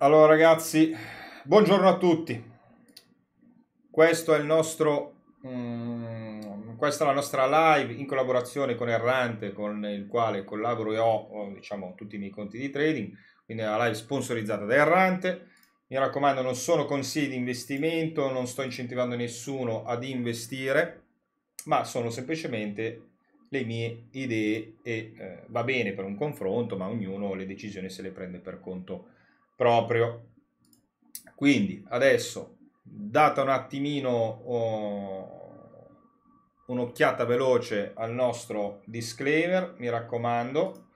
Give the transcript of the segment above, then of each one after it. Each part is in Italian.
Allora ragazzi, buongiorno a tutti. Questo è il nostro um, questa è la nostra live in collaborazione con Errante con il quale collaboro e ho diciamo tutti i miei conti di trading, quindi è una live sponsorizzata da Errante. Mi raccomando, non sono consigli di investimento, non sto incentivando nessuno ad investire, ma sono semplicemente le mie idee e eh, va bene per un confronto, ma ognuno le decisioni se le prende per conto proprio. Quindi adesso data un attimino oh, un'occhiata veloce al nostro disclaimer, mi raccomando,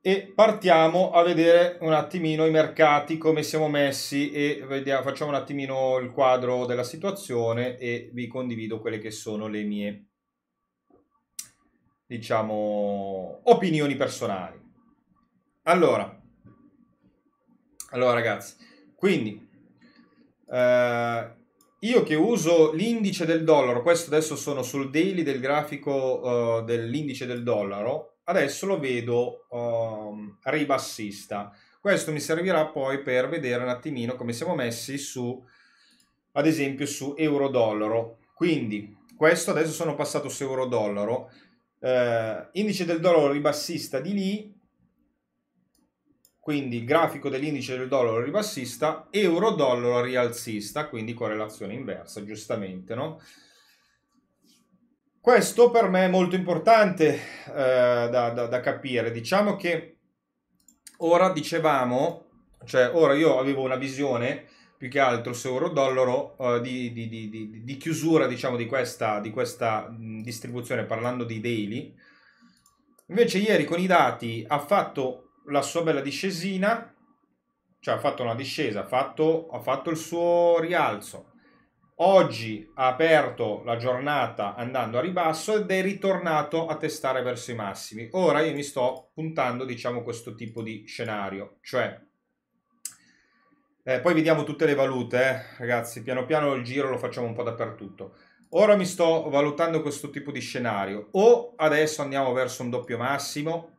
e partiamo a vedere un attimino i mercati, come siamo messi e vediamo, facciamo un attimino il quadro della situazione e vi condivido quelle che sono le mie, diciamo, opinioni personali. Allora, allora ragazzi, quindi eh, io che uso l'indice del dollaro, questo adesso sono sul daily del grafico eh, dell'indice del dollaro, adesso lo vedo eh, ribassista. Questo mi servirà poi per vedere un attimino come siamo messi su, ad esempio, su euro-dollaro. Quindi questo adesso sono passato su euro-dollaro. Eh, indice del dollaro ribassista di lì quindi grafico dell'indice del dollaro ribassista, euro-dollaro rialzista, quindi correlazione inversa, giustamente, no? Questo per me è molto importante eh, da, da, da, capire. Diciamo che ora dicevamo, cioè ora io avevo una visione più che altro su euro-dollaro eh, di, di, di, di, chiusura diciamo, di questa, questa distribuzione parlando di daily. Invece ieri con i dati ha fatto la sua bella discesina, cioè ha fatto una discesa, ha fatto, ha fatto il suo rialzo. Oggi ha aperto la giornata andando a ribasso ed è ritornato a testare verso i massimi. Ora io mi sto puntando, diciamo, questo tipo di scenario, cioè eh, poi vediamo tutte le valute, eh, ragazzi, piano piano il giro lo facciamo un po' dappertutto. Ora mi sto valutando questo tipo di scenario. O adesso andiamo verso un doppio massimo,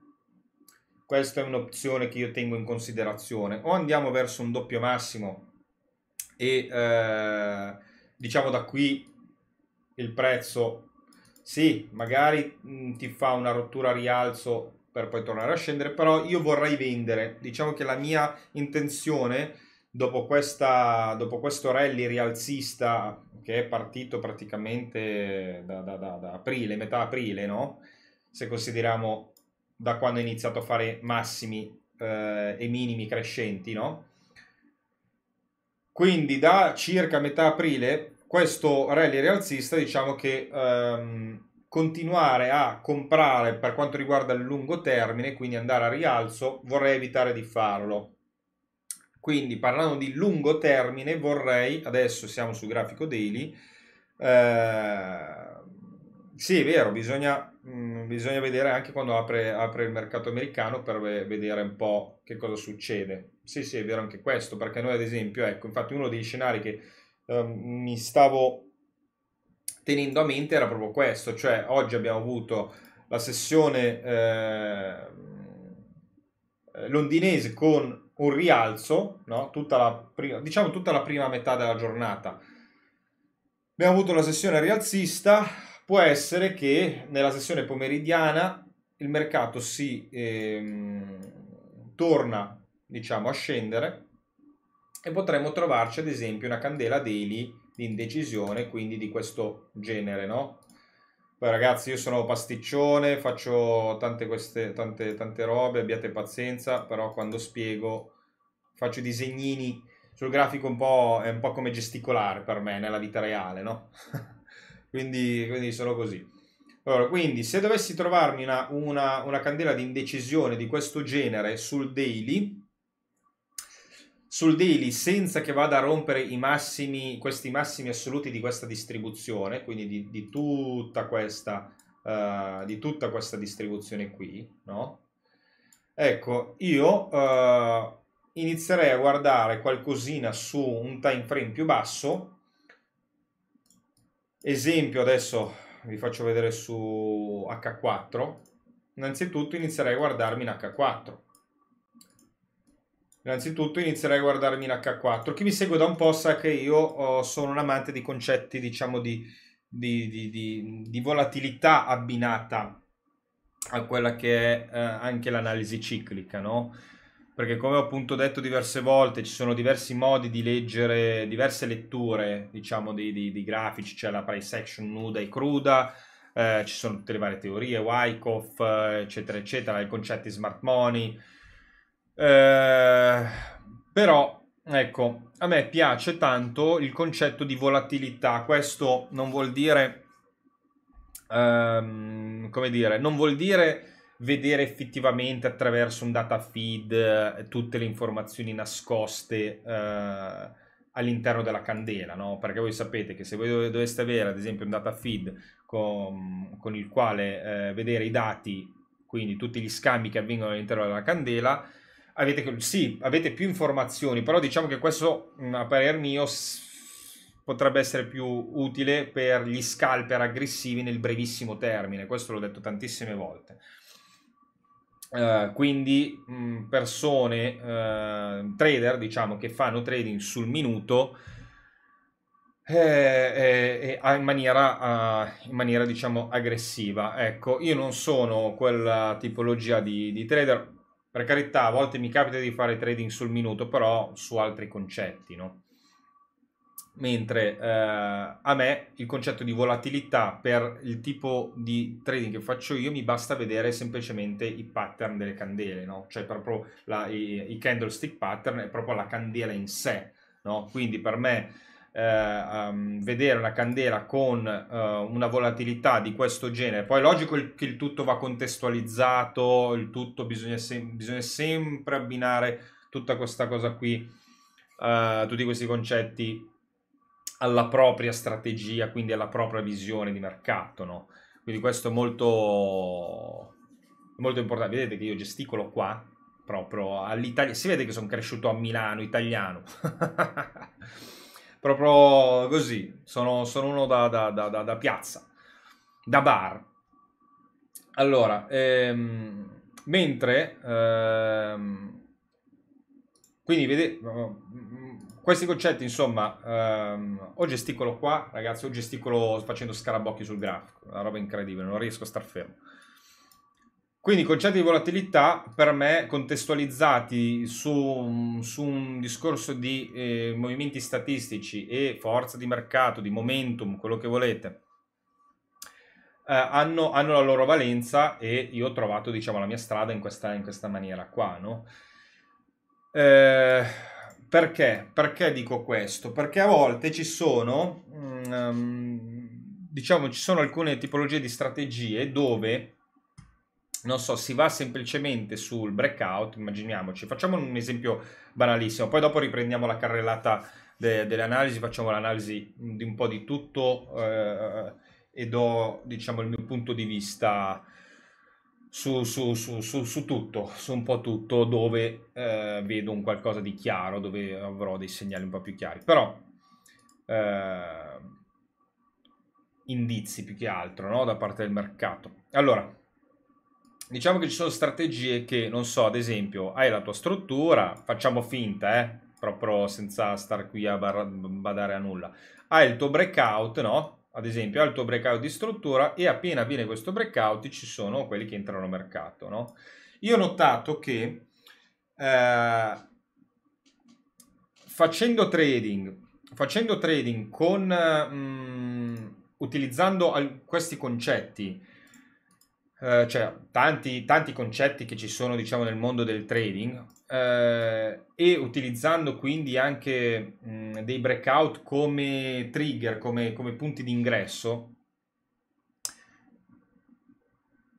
questa è un'opzione che io tengo in considerazione. O andiamo verso un doppio massimo e eh, diciamo da qui il prezzo, sì, magari mh, mm, ti fa una rottura a rialzo per poi tornare a scendere, però io vorrei vendere. Diciamo che la mia intenzione dopo, questa, dopo questo rally rialzista che è partito praticamente da, da, da, da aprile, metà aprile, no? Se consideriamo da quando ha iniziato a fare massimi eh, e minimi crescenti, no? Quindi da circa metà aprile questo rally rialzista diciamo che ehm, continuare a comprare per quanto riguarda il lungo termine, quindi andare a rialzo, vorrei evitare di farlo. Quindi parlando di lungo termine vorrei, adesso siamo sul grafico daily, eh, sì è vero, bisogna Mm, bisogna vedere anche quando apre, apre, il mercato americano per vedere un po' che cosa succede. Sì, sì, è vero anche questo, perché noi ad esempio, ecco, infatti uno degli scenari che eh, mi stavo tenendo a mente era proprio questo, cioè oggi abbiamo avuto la sessione ehm, eh, londinese con un rialzo, no? tutta la prima, diciamo tutta la prima metà della giornata. Abbiamo avuto la sessione rialzista, può essere che nella sessione pomeridiana il mercato si ehm, torna diciamo a scendere e potremmo trovarci ad esempio una candela daily di indecisione quindi di questo genere no poi ragazzi io sono pasticcione faccio tante queste tante tante robe abbiate pazienza però quando spiego faccio disegnini sul grafico un po' è un po' come gesticolare per me nella vita reale no quindi, quindi sono così. Allora, quindi se dovessi trovarmi una, una, una, candela di indecisione di questo genere sul daily, sul daily senza che vada a rompere i massimi, questi massimi assoluti di questa distribuzione, quindi di, di, tutta, questa, uh, di tutta, questa, distribuzione qui, no? Ecco, io uh, inizierei a guardare qualcosina su un time frame più basso, Esempio adesso vi faccio vedere su H4. Innanzitutto inizierei a guardarmi in H4. Innanzitutto inizierei a guardarmi in H4. Chi mi segue da un po' sa che io oh, sono un amante di concetti, diciamo, di, di, di, di volatilità abbinata a quella che è eh, anche l'analisi ciclica, no? perché come ho appunto detto diverse volte ci sono diversi modi di leggere, diverse letture diciamo di, di, di grafici, c'è cioè la price action nuda e cruda, eh, ci sono tutte le varie teorie, Wyckoff eh, eccetera eccetera, i concetti smart money, eh, però ecco a me piace tanto il concetto di volatilità, questo non vuol dire, ehm, come dire, non vuol dire vedere effettivamente attraverso un data feed eh, tutte le informazioni nascoste eh, all'interno della candela, no? Perché voi sapete che se voi doveste avere ad esempio un data feed con, con il quale eh, vedere i dati, quindi tutti gli scambi che avvengono all'interno della candela, avete, sì, avete più informazioni, però diciamo che questo, a parer mio, potrebbe essere più utile per gli scalper aggressivi nel brevissimo termine, questo l'ho detto tantissime volte. Eh, quindi mh, persone, uh, trader diciamo, che fanno trading sul minuto eh, eh, eh in maniera, uh, in maniera diciamo, aggressiva. Ecco, io non sono quella tipologia di, di, trader, per carità, a volte mi capita di fare trading sul minuto, però su altri concetti, no? mentre eh, a me il concetto di volatilità per il tipo di trading che faccio io mi basta vedere semplicemente i pattern delle candele, no? cioè proprio la, i, i, candlestick pattern è proprio la candela in sé, no? quindi per me eh, um, vedere una candela con uh, una volatilità di questo genere, poi è logico il, che il tutto va contestualizzato, il tutto bisogna, sem- bisogna sempre abbinare tutta questa cosa qui, uh, tutti questi concetti alla propria strategia, quindi alla propria visione di mercato, no? Quindi questo è molto, molto importante. Vedete che io gesticolo qua, proprio all'Italia. Si vede che sono cresciuto a Milano, italiano. proprio così, sono, sono uno da, da, da, da, piazza, da bar. Allora, ehm, mentre... Ehm, quindi vedete questi concetti, insomma, ehm, o gesticolo qua, ragazzi, o gesticolo facendo scarabocchi sul grafico, una roba incredibile, non riesco a star fermo. Quindi i concetti di volatilità per me contestualizzati su, su un discorso di eh, movimenti statistici e forza di mercato, di momentum, quello che volete, eh, hanno, hanno, la loro valenza e io ho trovato diciamo, la mia strada in questa, in questa maniera qua. No? Eh, perché? Perché dico questo? Perché a volte ci sono, um, diciamo, ci sono alcune tipologie di strategie dove, non so, si va semplicemente sul breakout, immaginiamoci, facciamo un esempio banalissimo, poi dopo riprendiamo la carrellata de- delle analisi, facciamo l'analisi mm, di un po' di tutto eh, e do, diciamo, il mio punto di vista su, su, su, su, tutto, su un po' tutto, dove eh, vedo un qualcosa di chiaro, dove avrò dei segnali un po' più chiari. Però, eh, indizi più che altro, no? Da parte del mercato. Allora, diciamo che ci sono strategie che, non so, ad esempio, hai la tua struttura, facciamo finta, eh? Proprio senza star qui a badare a nulla. Hai il tuo breakout, no? ad esempio al tuo breakout di struttura e appena avviene questo breakout ci sono quelli che entrano a mercato. No? Io ho notato che eh, facendo trading, facendo trading con, mm, utilizzando al- questi concetti, eh, cioè tanti, tanti concetti che ci sono diciamo nel mondo del trading, eh, e utilizzando quindi anche mh, mm, dei breakout come trigger, come, come punti d'ingresso,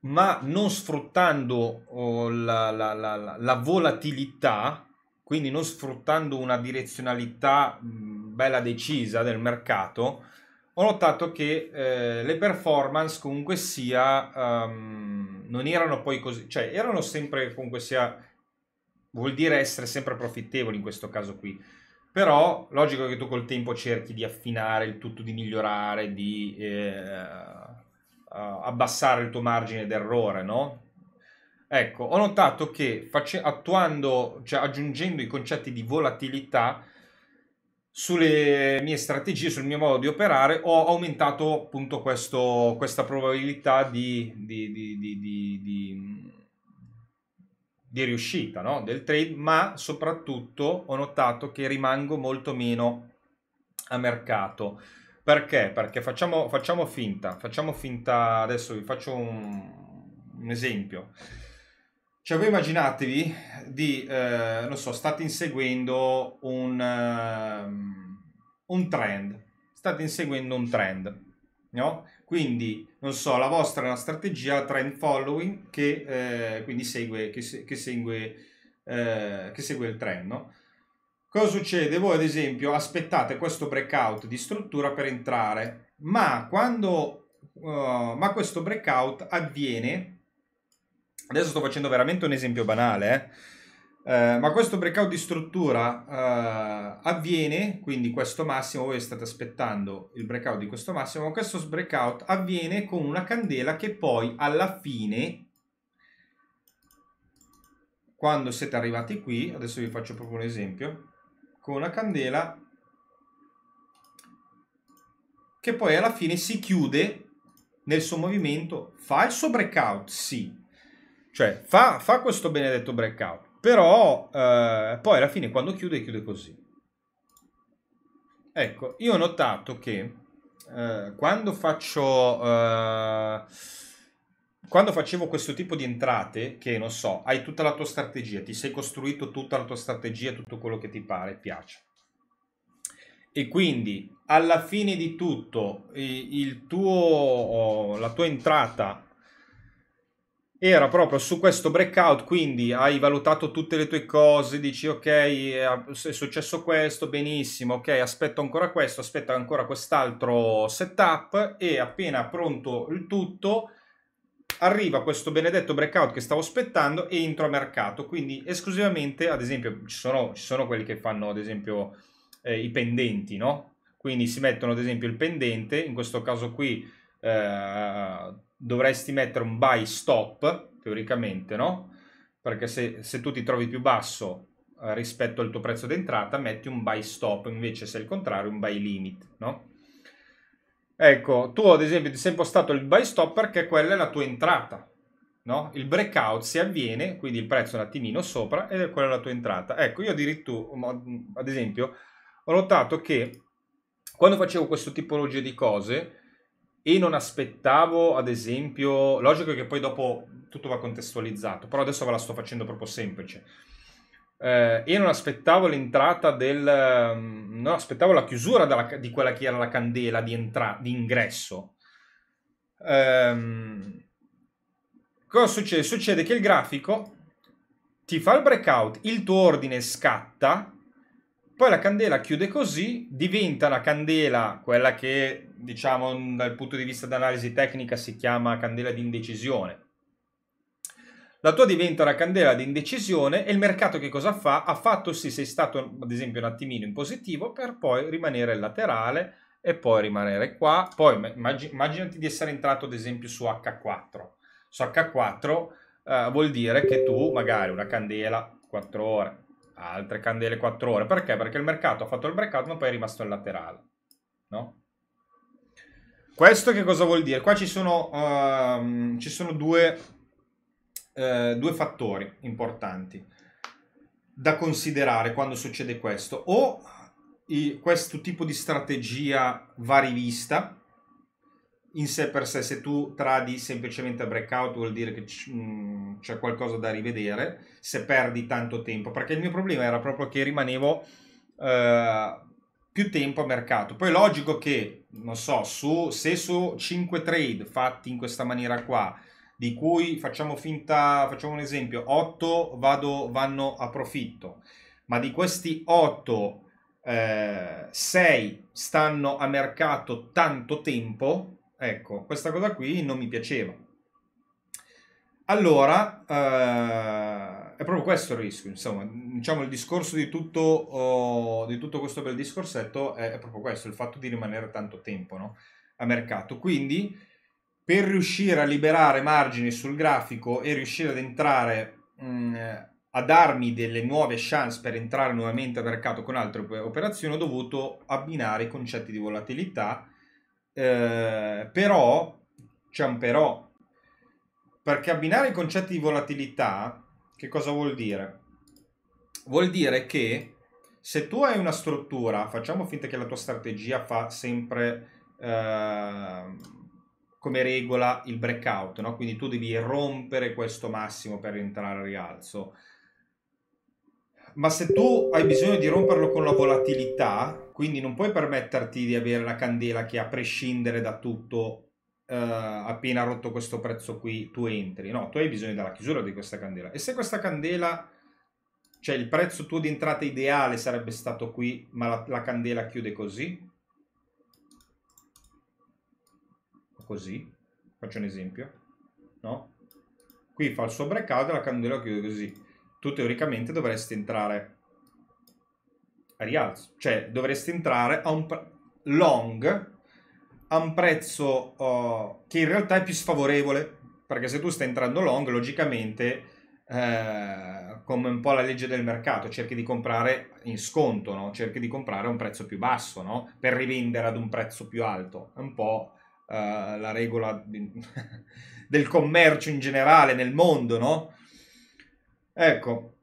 ma non sfruttando oh, la, la, la, la, volatilità, quindi non sfruttando una direzionalità mh, mm, bella decisa del mercato, ho notato che eh, le performance comunque sia um, non erano poi così, cioè erano sempre comunque sia vuol dire essere sempre profittevoli in questo caso qui. Però, logico che tu col tempo cerchi di affinare il tutto, di migliorare, di eh, abbassare il tuo margine d'errore, no? Ecco, ho notato che face- attuando, cioè aggiungendo i concetti di volatilità sulle mie strategie, sul mio modo di operare, ho aumentato appunto questo, questa probabilità di, di, di, di di riuscita no? del trade, ma soprattutto ho notato che rimango molto meno a mercato. Perché? Perché facciamo, facciamo finta, facciamo finta, adesso vi faccio un, un esempio. Cioè, voi immaginatevi di, eh, non so, state inseguendo un, um, un, trend, state inseguendo un trend, no? Quindi, non so, la vostra è una strategia trend following che eh, segue, che, che, segue, eh, che segue il trend, no? Cosa succede? Voi ad esempio aspettate questo breakout di struttura per entrare, ma quando uh, ma questo breakout avviene adesso sto facendo veramente un esempio banale, eh? Eh, ma questo breakout di struttura eh, avviene, quindi questo massimo, voi state aspettando il breakout di questo massimo, ma questo breakout avviene con una candela che poi alla fine, quando siete arrivati qui, adesso vi faccio proprio un esempio, con una candela che poi alla fine si chiude nel suo movimento, fa il suo breakout, sì, cioè fa, fa questo benedetto breakout però eh, poi alla fine quando chiude, chiude così. Ecco, io ho notato che eh, quando faccio... Eh, quando facevo questo tipo di entrate, che non so, hai tutta la tua strategia, ti sei costruito tutta la tua strategia, tutto quello che ti pare, piace. E quindi alla fine di tutto il tuo, la tua entrata era proprio su questo breakout, quindi hai valutato tutte le tue cose, dici ok, è successo questo, benissimo, ok, aspetto ancora questo, aspetto ancora quest'altro setup e appena pronto il tutto arriva questo benedetto breakout che stavo aspettando e entro a mercato, quindi esclusivamente, ad esempio, ci sono, ci sono quelli che fanno ad esempio eh, i pendenti, no? Quindi si mettono ad esempio il pendente, in questo caso qui... Eh, dovresti mettere un buy stop, teoricamente, no? Perché se, se tu ti trovi più basso eh, rispetto al tuo prezzo d'entrata, metti un buy stop, invece se è il contrario, un buy limit, no? Ecco, tu ad esempio ti sei impostato il buy stop perché quella è la tua entrata, no? Il breakout si avviene, quindi il prezzo è un attimino sopra ed è quella la tua entrata. Ecco, io addirittura, ad esempio, ho notato che quando facevo questo tipologia di cose, e non aspettavo, ad esempio, logico che poi dopo tutto va contestualizzato, però adesso ve la sto facendo proprio semplice. Eh, e non aspettavo l'entrata del... Ehm, non aspettavo la chiusura della, di quella che era la candela di, entra, di ingresso. Eh, cosa succede? Succede che il grafico ti fa il breakout, il tuo ordine scatta, poi la candela chiude così, diventa la candela, quella che diciamo dal punto di vista dell'analisi tecnica si chiama candela di indecisione. La tua diventa una candela di indecisione e il mercato che cosa fa? Ha fatto sì, sei stato ad esempio un attimino in positivo per poi rimanere laterale e poi rimanere qua. Poi immag- immaginati di essere entrato ad esempio su H4. Su H4 eh, vuol dire che tu magari una candela 4 ore, altre candele 4 ore. Perché? Perché il mercato ha fatto il breakout ma poi è rimasto in laterale. No? Questo che cosa vuol dire? Qua ci sono, uh, ci sono due, uh, due fattori importanti da considerare quando succede questo. O i, questo tipo di strategia va rivista in sé per sé, se tu tradi semplicemente a breakout vuol dire che mm, c'è qualcosa da rivedere, se perdi tanto tempo, perché il mio problema era proprio che rimanevo... Uh, più tempo a mercato. Poi è logico che, non so, su, se su 5 trade fatti in questa maniera qua, di cui facciamo finta, facciamo un esempio, 8 vado, vanno a profitto, ma di questi 8, eh, 6 stanno a mercato tanto tempo, ecco, questa cosa qui non mi piaceva. Allora, eh, è proprio questo il rischio, insomma, diciamo il discorso di tutto, oh, di tutto questo bel discorsetto è, è, proprio questo, il fatto di rimanere tanto tempo no? a mercato. Quindi per riuscire a liberare margini sul grafico e riuscire ad entrare mh, mm, a darmi delle nuove chance per entrare nuovamente a mercato con altre operazioni, ho dovuto abbinare i concetti di volatilità, eh, però c'è un però, perché abbinare i concetti di volatilità che cosa vuol dire? Vuol dire che se tu hai una struttura, facciamo finta che la tua strategia fa sempre eh, come regola il breakout, no? quindi tu devi rompere questo massimo per entrare al rialzo. Ma se tu hai bisogno di romperlo con la volatilità, quindi non puoi permetterti di avere la candela che a prescindere da tutto uh, appena rotto questo prezzo qui tu entri, no, tu hai bisogno della chiusura di questa candela. E se questa candela, cioè il prezzo tuo di entrata ideale sarebbe stato qui, ma la, la candela chiude così? Così, faccio un esempio, no? Qui fa il suo breakout e la candela chiude così. Tu teoricamente dovresti entrare a rialzo, cioè dovresti entrare a un long a un prezzo uh, che in realtà è più sfavorevole, perché se tu stai entrando long, logicamente, eh, come un po' la legge del mercato, cerchi di comprare in sconto, no? cerchi di comprare a un prezzo più basso, no? per rivendere ad un prezzo più alto. È un po' uh, la regola di, del commercio in generale nel mondo, no? Ecco,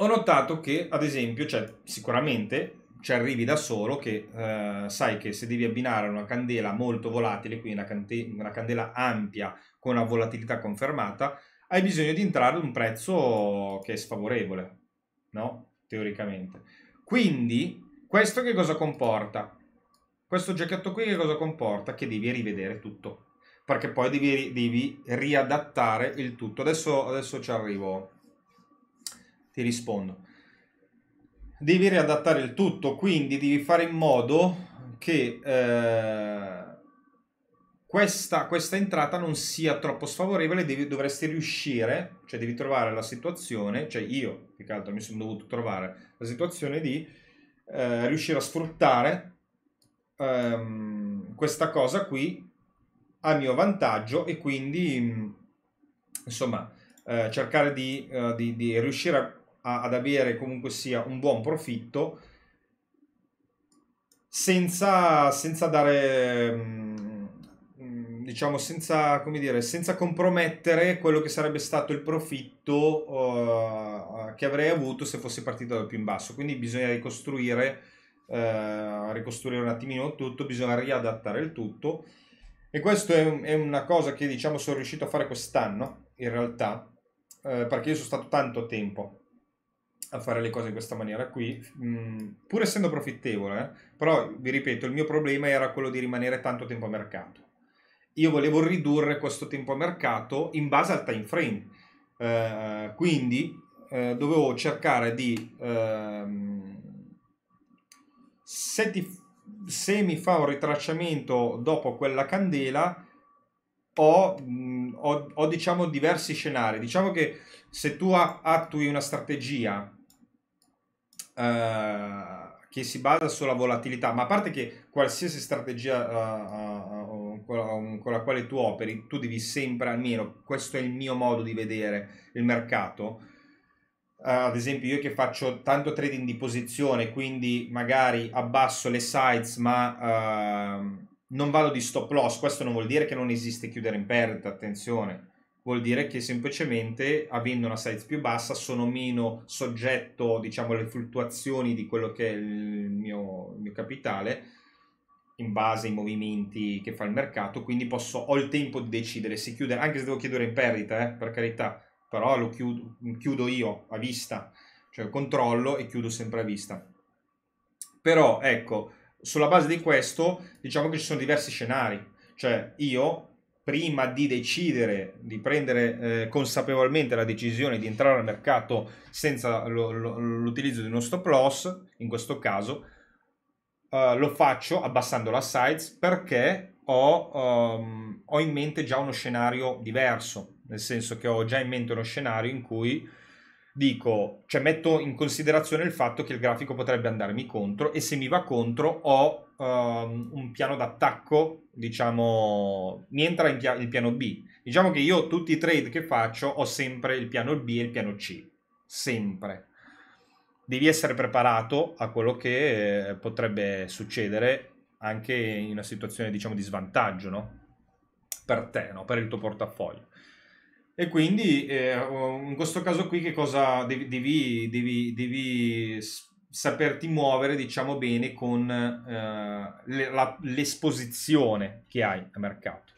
ho notato che, ad esempio, cioè, sicuramente ci arrivi da solo che eh, sai che se devi abbinare una candela molto volatile, quindi una, cante- una candela ampia con una volatilità confermata, hai bisogno di entrare ad un prezzo che è sfavorevole, no? Teoricamente. Quindi, questo che cosa comporta? Questo giochetto qui che cosa comporta? Che devi rivedere tutto, perché poi devi, devi riadattare il tutto. Adesso, adesso ci arrivo, ti rispondo devi riadattare il tutto, quindi devi fare in modo che eh, questa, questa, entrata non sia troppo sfavorevole, devi, dovresti riuscire, cioè devi trovare la situazione, cioè io più che altro mi sono dovuto trovare la situazione di eh, riuscire a sfruttare ehm, questa cosa qui a mio vantaggio e quindi insomma eh, cercare di, uh, di, di riuscire a a, ad avere comunque sia un buon profitto senza, senza dare mm, mm, diciamo senza, come dire, senza compromettere quello che sarebbe stato il profitto uh, che avrei avuto se fossi partito da più in basso. Quindi bisogna ricostruire, uh, ricostruire un attimino tutto, bisogna riadattare il tutto. E questo è, è, una cosa che diciamo sono riuscito a fare quest'anno, in realtà, uh, perché io sono stato tanto tempo a fare le cose in questa maniera qui, mh, mm, pur essendo profittevole, però vi ripeto, il mio problema era quello di rimanere tanto tempo a mercato. Io volevo ridurre questo tempo a mercato in base al time frame, eh, quindi eh, dovevo cercare di... Ehm, se, ti, se, mi fa un ritracciamento dopo quella candela, ho, mh, mm, ho, ho diciamo diversi scenari. Diciamo che se tu attui una strategia eh, che si basa sulla volatilità, ma a parte che qualsiasi strategia eh, eh, eh um, con la quale tu operi, tu devi sempre almeno, questo è il mio modo di vedere il mercato, Uh, ad esempio io che faccio tanto trading di posizione, quindi magari abbasso le sides ma uh, non vado di stop loss, questo non vuol dire che non esiste chiudere in perdita, attenzione vuol dire che semplicemente avendo una size più bassa sono meno soggetto diciamo alle fluttuazioni di quello che è il mio, il mio capitale in base ai movimenti che fa il mercato quindi posso, ho il tempo di decidere se chiudere anche se devo chiudere in perdita eh, per carità però lo chiudo, chiudo io a vista cioè controllo e chiudo sempre a vista però ecco sulla base di questo diciamo che ci sono diversi scenari cioè io prima di decidere di prendere eh, consapevolmente la decisione di entrare al mercato senza lo, lo, l'utilizzo di uno stop loss, in questo caso, eh, lo faccio abbassando la size perché ho, um, ho in mente già uno scenario diverso, nel senso che ho già in mente uno scenario in cui dico, cioè metto in considerazione il fatto che il grafico potrebbe andarmi contro e se mi va contro ho um, un piano d'attacco, diciamo, mi entra pia- il piano B. Diciamo che io tutti i trade che faccio ho sempre il piano B e il piano C, sempre. Devi essere preparato a quello che eh, potrebbe succedere anche in una situazione, diciamo, di svantaggio, no? Per te, no? Per il tuo portafoglio. E quindi eh, in questo caso qui che cosa devi, devi, devi, devi saperti muovere, diciamo bene, con eh, le, la, l'esposizione che hai al mercato.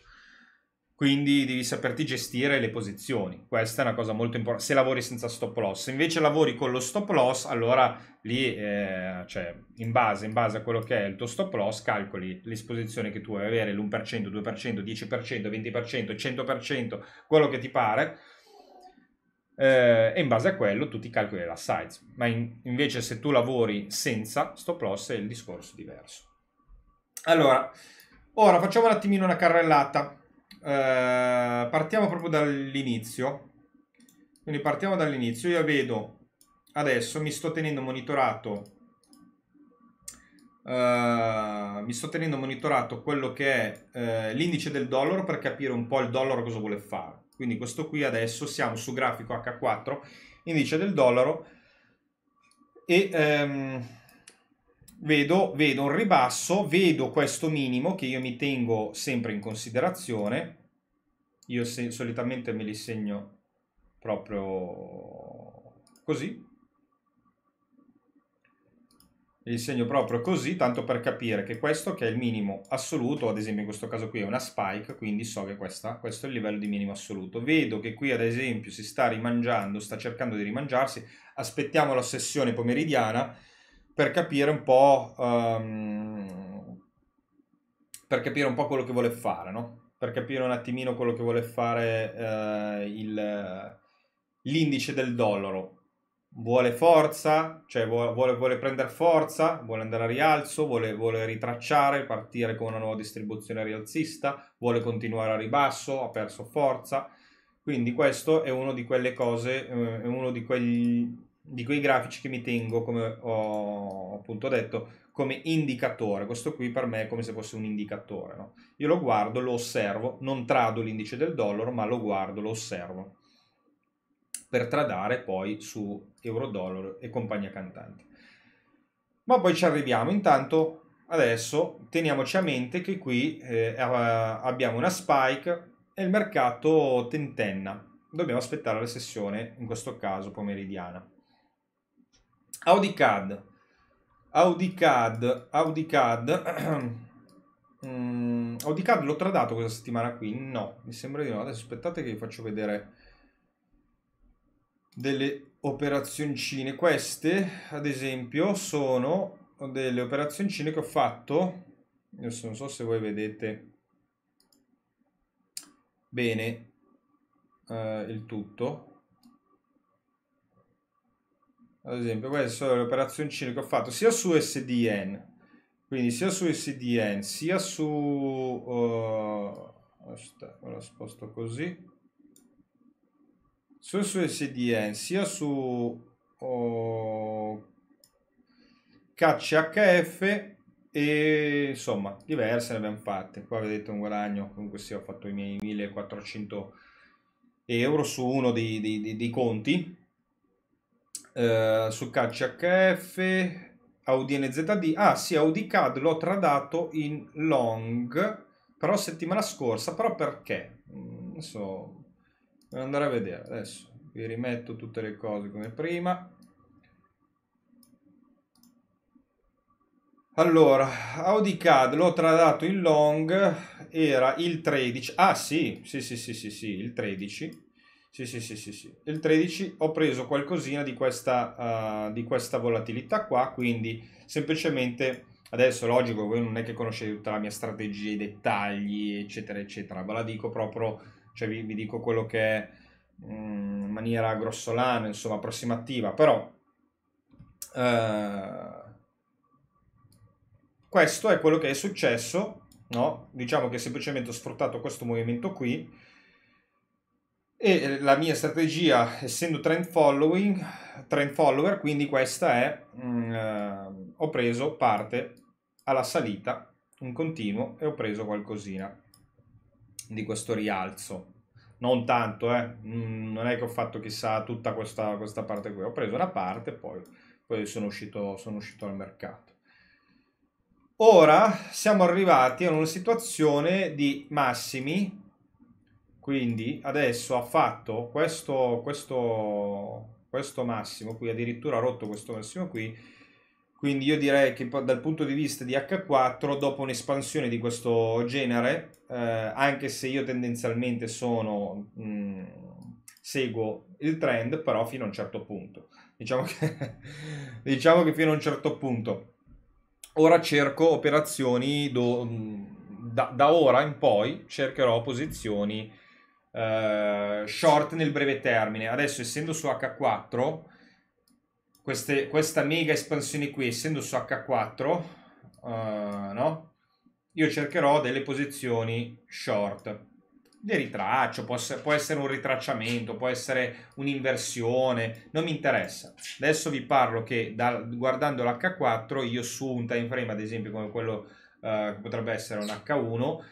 Quindi devi saperti gestire le posizioni. Questa è una cosa molto importante. Se lavori senza stop loss, se invece lavori con lo stop loss, allora lì, eh, cioè, in base, in base a quello che è il tuo stop loss, calcoli l'esposizione che tu vuoi avere, l'1%, 2%, 10%, 20%, 100%, quello che ti pare. Eh, e in base a quello tu ti calcoli la size. Ma in, invece se tu lavori senza stop loss è il discorso diverso. Allora, ora facciamo un attimino una carrellata. Eh, partiamo proprio dall'inizio. Quindi partiamo dall'inizio. Io vedo adesso mi sto tenendo monitorato. Eh, mi sto tenendo monitorato quello che è eh, l'indice del dollaro per capire un po' il dollaro cosa vuole fare. Quindi questo qui adesso siamo su grafico H4, indice del dollaro e ehm, vedo, vedo un ribasso, vedo questo minimo che io mi tengo sempre in considerazione. Io se, solitamente me li segno proprio così. Li segno proprio così, tanto per capire che questo che è il minimo assoluto, ad esempio in questo caso qui è una spike, quindi so che questa, questo è il livello di minimo assoluto. Vedo che qui ad esempio si sta rimangiando, sta cercando di rimangiarsi, aspettiamo la sessione pomeridiana, per capire un po', um, per capire un po' quello che vuole fare, no? Per capire un attimino quello che vuole fare uh, il, l'indice del dollaro. Vuole forza, cioè vuole, vuole prendere forza, vuole andare a rialzo, vuole, vuole ritracciare, partire con una nuova distribuzione rialzista, vuole continuare a ribasso, ha perso forza. Quindi questo è uno di quelle cose, eh, è uno di quegli di quei grafici che mi tengo, come ho appunto detto, come indicatore. Questo qui per me è come se fosse un indicatore. No? Io lo guardo, lo osservo, non trado l'indice del dollaro, ma lo guardo, lo osservo per tradare poi su euro-dollaro e compagnia cantante. Ma poi ci arriviamo. Intanto adesso teniamoci a mente che qui eh, abbiamo una spike e il mercato tentenna. Dobbiamo aspettare la sessione, in questo caso pomeridiana. Audi CAD, Audi CAD, mm, CAD l'ho tradato questa settimana qui? No, mi sembra di no. Adesso aspettate che vi faccio vedere delle operazioncine. Queste, ad esempio, sono delle operazioncine che ho fatto. Adesso non so se voi vedete bene eh, il tutto ad esempio queste sono le operazioncine che ho fatto sia su SDN quindi sia su SDN sia su uh, la sposto così sia su SDN sia su uh, oh, HF e insomma diverse ne abbiamo fatte qua vedete un guadagno comunque sì ho fatto i miei 1400 euro su uno dei, dei, dei conti eh, su calcio HF, Audi NZD. Ah sì, Audi CAD l'ho tradato in long, però settimana scorsa, però perché? Mm, non so, devo andare a vedere adesso. Vi rimetto tutte le cose come prima. Allora, Audi CAD l'ho tradato in long, era il 13. Ah sì, sì, sì, sì, sì, sì, il 13. Sì, sì, sì, sì, sì. Il 13 ho preso qualcosina di questa, uh, di questa volatilità qua, quindi semplicemente adesso logico, voi non è che conoscete tutta la mia strategia, i dettagli, eccetera, eccetera, ve la dico proprio, cioè vi, vi dico quello che è mh, mm, in maniera grossolana, insomma, approssimativa, però uh, questo è quello che è successo, no? Diciamo che semplicemente ho sfruttato questo movimento qui, e eh, la mia strategia essendo trend following trend follower quindi questa è mh, mm, eh, ho preso parte alla salita un continuo e ho preso qualcosina di questo rialzo non tanto eh mm, non è che ho fatto chissà tutta questa, questa parte qui ho preso una parte poi, poi sono uscito sono uscito al mercato ora siamo arrivati a una situazione di massimi quindi adesso ha fatto questo, questo, questo massimo qui, addirittura ha rotto questo massimo qui, quindi io direi che dal punto di vista di H4, dopo un'espansione di questo genere, eh, anche se io tendenzialmente sono, mh, seguo il trend, però fino a un certo punto. Diciamo che, diciamo che fino a un certo punto. Ora cerco operazioni, do, da, da ora in poi cercherò posizioni uh, short nel breve termine. Adesso essendo su H4, queste, questa mega espansione qui, essendo su H4, uh, eh, no? io cercherò delle posizioni short. Le ritraccio, può essere, può essere un ritracciamento, può essere un'inversione, non mi interessa. Adesso vi parlo che da, guardando l'H4 io su un time frame, ad esempio come quello eh, che uh, potrebbe essere un H1,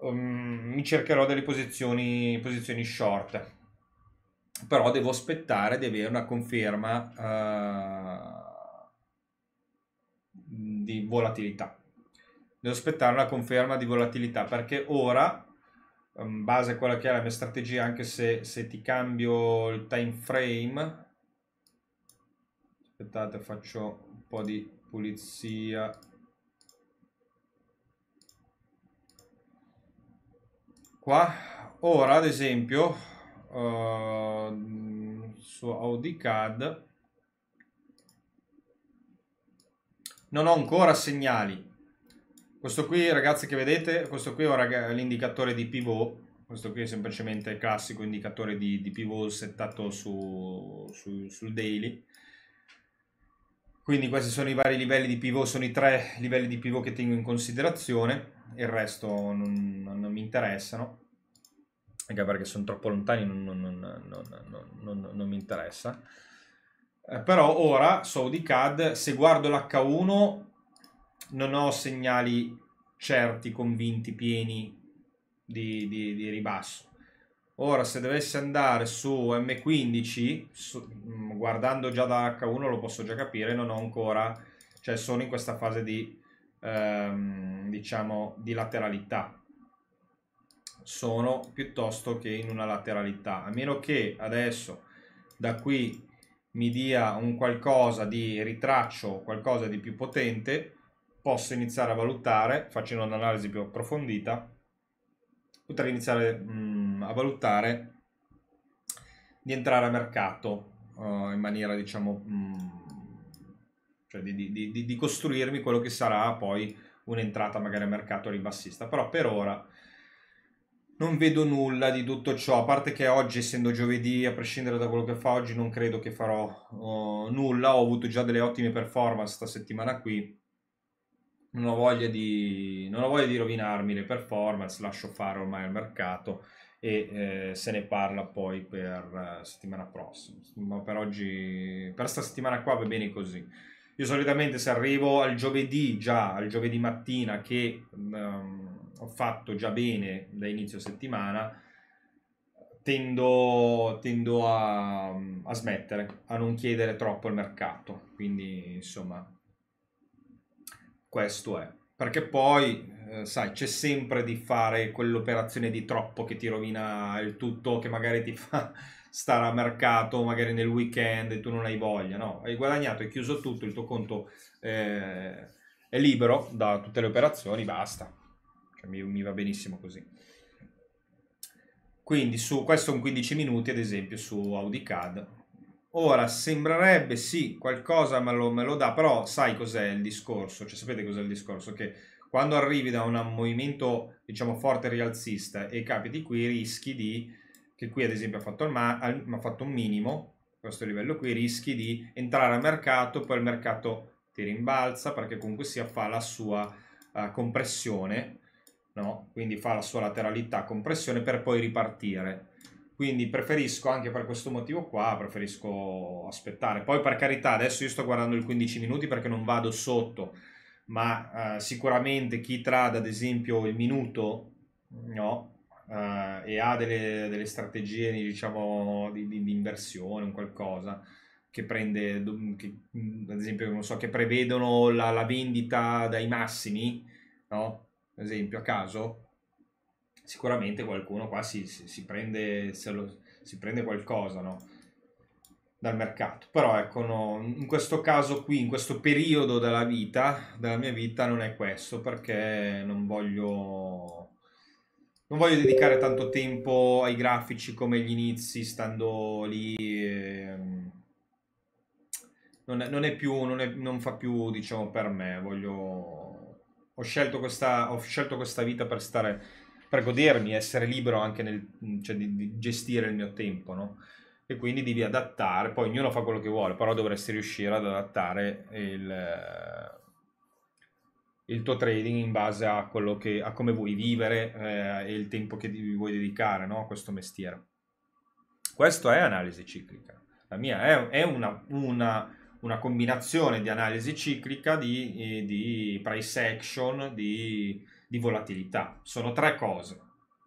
um, mi cercherò delle posizioni, posizioni short. Però devo aspettare di avere una conferma uh, di volatilità. Devo aspettare una conferma di volatilità perché ora in ehm, base a quella che è la mia strategia, anche se, se, ti cambio il time frame. Aspettate, faccio un po' di pulizia qua. Ora, ad esempio, uh, su AudiCAD non ho ancora segnali. Questo qui, ragazzi, che vedete, questo qui è l'indicatore di pivot. Questo qui è semplicemente il classico indicatore di, di pivot settato su, su, sul daily. Quindi questi sono i vari livelli di pivot, sono i tre livelli di pivot che tengo in considerazione il resto non, non mi interessano, anche perché sono troppo lontani, non, non, non mi interessa. Eh, però ora, so di CAD, se guardo l'H1 non ho segnali certi, convinti, pieni di, di, di ribasso. Ora, se dovessi andare su M15, su, mm, guardando già da H1 lo posso già capire, non ho ancora, cioè sono in questa fase di ehm, diciamo, di lateralità sono piuttosto che in una lateralità a meno che adesso da qui mi dia un qualcosa di ritraccio qualcosa di più potente posso iniziare a valutare facendo un'analisi più approfondita potrei iniziare mh, mm, a valutare di entrare a mercato uh, in maniera diciamo mh, mm, cioè di, di, di, di costruirmi quello che sarà poi un'entrata magari a mercato ribassista, però per ora non vedo nulla di tutto ciò, a parte che oggi, essendo giovedì, a prescindere da quello che fa oggi, non credo che farò uh, nulla. Ho avuto già delle ottime performance questa settimana qui. Non ho, voglia di, non ho voglia di rovinarmi le performance, lascio fare ormai al mercato e eh, se ne parla poi per uh, settimana prossima. Ma per oggi, per questa settimana qua va bene così. Io solitamente se arrivo al giovedì già, al giovedì mattina che um, ho fatto già bene da inizio settimana, tendo, tendo a, a, smettere, a non chiedere troppo al mercato. Quindi insomma, questo è. Perché poi, eh, sai, c'è sempre di fare quell'operazione di troppo che ti rovina il tutto, che magari ti fa stare a mercato magari nel weekend e tu non hai voglia, no? Hai guadagnato, hai chiuso tutto, il tuo conto eh, è libero da tutte le operazioni, basta. Cioè, mi, mi, va benissimo così. Quindi su questo un 15 minuti ad esempio su AudiCAD. Ora sembrerebbe sì, qualcosa me lo, me lo dà, però sai cos'è il discorso? Cioè sapete cos'è il discorso? Che quando arrivi da un movimento diciamo forte rialzista e capiti qui rischi di che qui ad esempio ha fatto, il ma- ha fatto un minimo, questo livello qui, rischi di entrare al mercato, poi il mercato ti rimbalza perché comunque sia fa la sua uh, compressione, no? quindi fa la sua lateralità compressione per poi ripartire. Quindi preferisco anche per questo motivo qua, preferisco aspettare. Poi per carità, adesso io sto guardando il 15 minuti perché non vado sotto, ma uh, sicuramente chi trada ad esempio il minuto, no? uh, e ha delle, delle strategie diciamo, di, di, di, inversione, un qualcosa che prende, che, ad esempio, non so, che prevedono la, la, vendita dai massimi, no? Ad esempio, a caso, sicuramente qualcuno qua si, si, si, prende, lo, si prende, qualcosa, no? dal mercato. Però ecco, no, in questo caso qui, in questo periodo della vita, della mia vita, non è questo perché non voglio non voglio dedicare tanto tempo ai grafici come gli inizi, stando lì. E... Ehm, non, è, non, è più, non, è, non, fa più, diciamo, per me. Voglio... Ho, scelto questa, ho scelto questa vita per stare, per godermi, essere libero anche nel, cioè, di, di, gestire il mio tempo, no? E quindi devi adattare, poi ognuno fa quello che vuole, però dovresti riuscire ad adattare il il tuo trading in base a, quello che, a come vuoi vivere eh, e il tempo che vuoi dedicare no? a questo mestiere. Questo è analisi ciclica. La mia è, è una, una, una, combinazione di analisi ciclica, di, eh, di price action, di, di, volatilità. Sono tre cose.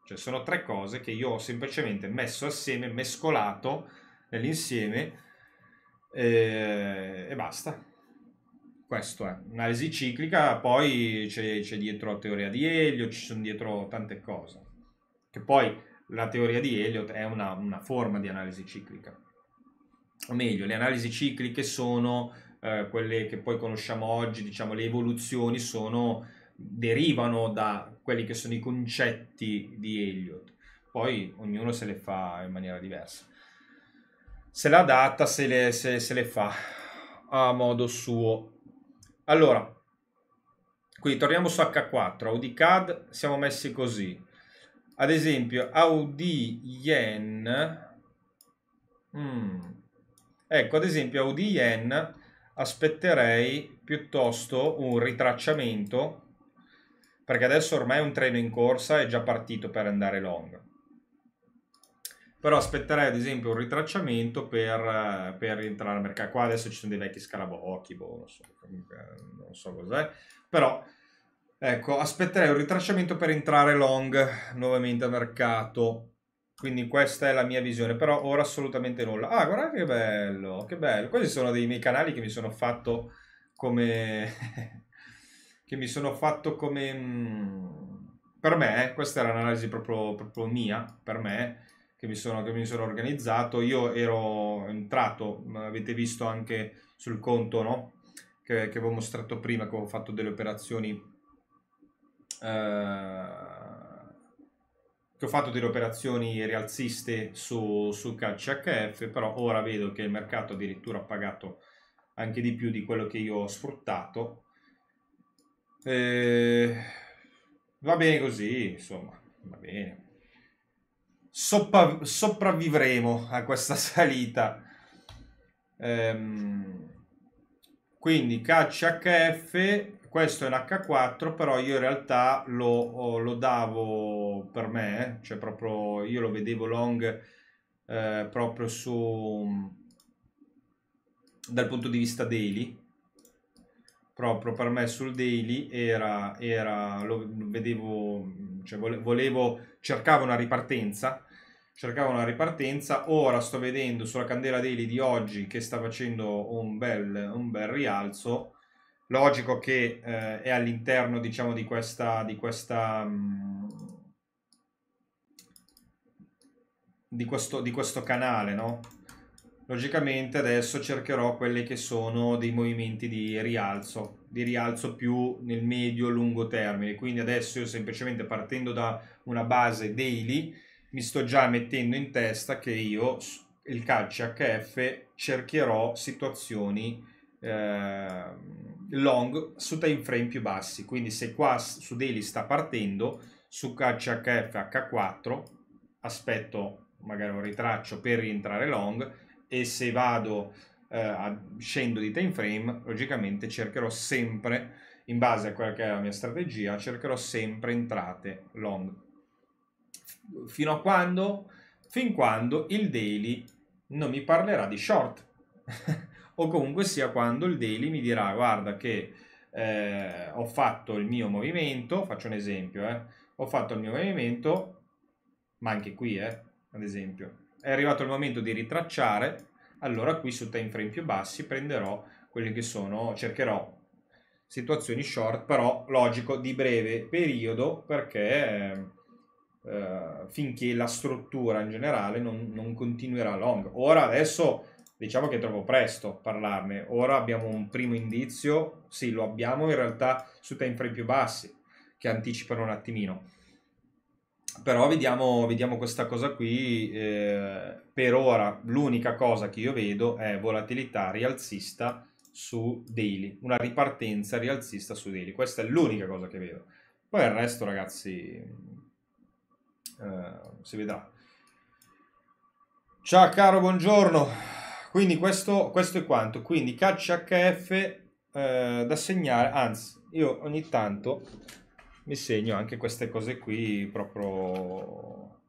Cioè sono tre cose che io ho semplicemente messo assieme, mescolato nell'insieme eh, e basta questo è analisi ciclica, poi c'è, c'è dietro la teoria di Elliot, ci sono dietro tante cose. Che poi la teoria di Elliot è una, una forma di analisi ciclica. O meglio, le analisi cicliche sono eh, quelle che poi conosciamo oggi, diciamo le evoluzioni sono, derivano da quelli che sono i concetti di Elliot. Poi ognuno se le fa in maniera diversa. Se la adatta, se le, se, se le fa a modo suo. Allora, quindi torniamo su H4, Audi CAD, siamo messi così. Ad esempio, Audi Yen, mm. ecco ad esempio Audi Yen aspetterei piuttosto un ritracciamento perché adesso ormai è un treno in corsa è già partito per andare long però aspetterei ad esempio un ritracciamento per, eh, per rientrare al mercato. Qua adesso ci sono dei vecchi scarabocchi, boh, non, so, non so cos'è, però ecco, aspetterei un ritracciamento per entrare long nuovamente al mercato. Quindi questa è la mia visione, però ora assolutamente nulla. Ah, guardate che bello, che bello. Questi sono dei miei canali che mi sono fatto come... che mi sono fatto come... Mm, per me, eh. questa era un'analisi proprio, proprio mia, per me che mi sono, che mi sono organizzato. Io ero entrato, avete visto anche sul conto no? che, che avevo mostrato prima, che avevo fatto delle operazioni. Eh, che ho fatto delle operazioni rialziste su, su calcio HF, però ora vedo che il mercato addirittura ha pagato anche di più di quello che io ho sfruttato. Eh, va bene così, insomma, va bene soppa- sopravvivremo a questa salita. Ehm, quindi HF, questo è un H4, però io in realtà lo, lo davo per me, eh. cioè proprio io lo vedevo long eh, proprio su dal punto di vista daily proprio per me sul daily era, era lo vedevo cioè volevo, cercavo una ripartenza, cercavo una ripartenza, ora sto vedendo sulla candela daily di oggi che sta facendo un bel, un bel rialzo, logico che eh, è all'interno diciamo di questa, di questa mh, mm, di questo, di questo canale, no? Logicamente adesso cercherò quelli che sono dei movimenti di rialzo di rialzo più nel medio-lungo termine. Quindi adesso io semplicemente partendo da una base daily mi sto già mettendo in testa che io il calcio HF cercherò situazioni eh, long su time frame più bassi. Quindi se qua su daily sta partendo, su calcio HF H4 aspetto magari un ritraccio per rientrare long e se vado eh, scendo di time frame, logicamente cercherò sempre, in base a quella che è la mia strategia, cercherò sempre entrate long. Fino a quando? Fin quando il daily non mi parlerà di short. o comunque sia quando il daily mi dirà guarda che eh, ho fatto il mio movimento, faccio un esempio, eh, ho fatto il mio movimento, ma anche qui, eh, ad esempio, è arrivato il momento di ritracciare, allora qui su time frame più bassi prenderò quelle che sono, cercherò situazioni short, però logico di breve periodo perché eh, finché la struttura in generale non, non continuerà long. Ora adesso diciamo che è troppo presto parlarne, ora abbiamo un primo indizio, sì lo abbiamo in realtà su time frame più bassi che anticipano un attimino però vediamo, vediamo, questa cosa qui. Eh, per ora l'unica cosa che io vedo è volatilità rialzista su daily, una ripartenza rialzista su daily. Questa è l'unica cosa che vedo. Poi il resto, ragazzi, eh, si vedrà. Ciao caro, buongiorno. Quindi questo, questo è quanto. Quindi CHF eh, da segnare, anzi, io ogni tanto mi segno anche queste cose qui proprio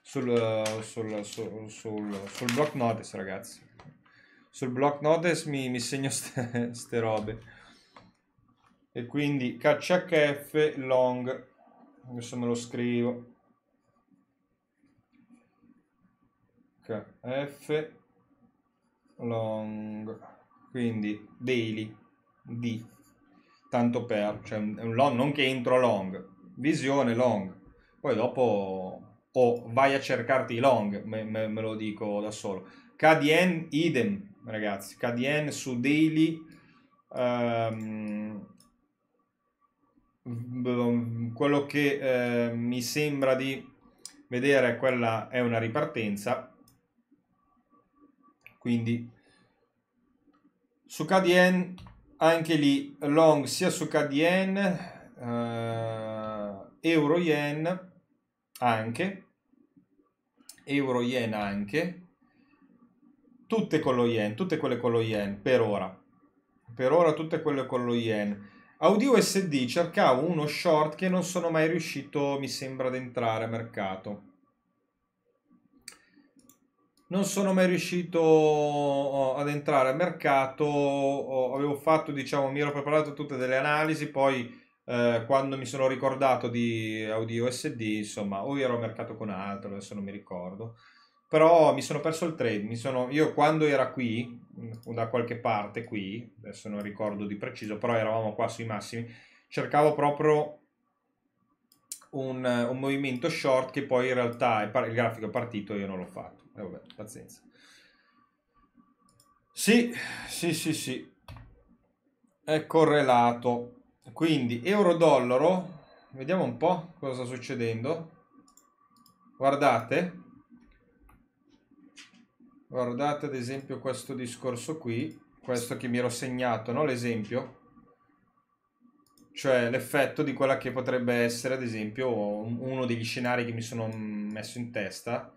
sul, sul, sul, sul block notice ragazzi sul block notice mi, mi segno ste, robe e quindi caccia cacciacf long adesso me lo scrivo kf long quindi daily di tanto per, cioè un, long, non che intro long, visione long, poi dopo o oh, vai a cercarti i long, me, me, me, lo dico da solo. KDN idem, ragazzi, KDN su daily, ehm, quello che eh, mi sembra di vedere quella è una ripartenza, quindi su KDN anche lì long sia su KDN, eh, euro yen anche, euro yen anche, tutte con lo yen, tutte quelle con lo yen per ora, per ora tutte quelle con lo yen. Audio SD cercavo uno short che non sono mai riuscito, mi sembra, ad entrare a mercato non sono mai riuscito oh, oh, ad entrare al mercato, oh, avevo fatto, diciamo, mi ero preparato tutte delle analisi, poi eh, quando mi sono ricordato di Audi SD, insomma, o ero al mercato con altro, adesso non mi ricordo, però mi sono perso il trade, sono, io quando era qui, mm, da qualche parte qui, adesso non ricordo di preciso, però eravamo qua sui massimi, cercavo proprio un, un movimento short che poi in realtà il grafico è partito e io non l'ho fatto eh, vabbè, pazienza. Sì, sì, sì, sì. È correlato. Quindi euro-dollaro, vediamo un po' cosa sta succedendo. Guardate. Guardate ad esempio questo discorso qui, questo che mi ero segnato, no? L'esempio. Cioè l'effetto di quella che potrebbe essere, ad esempio, uno degli scenari che mi sono messo in testa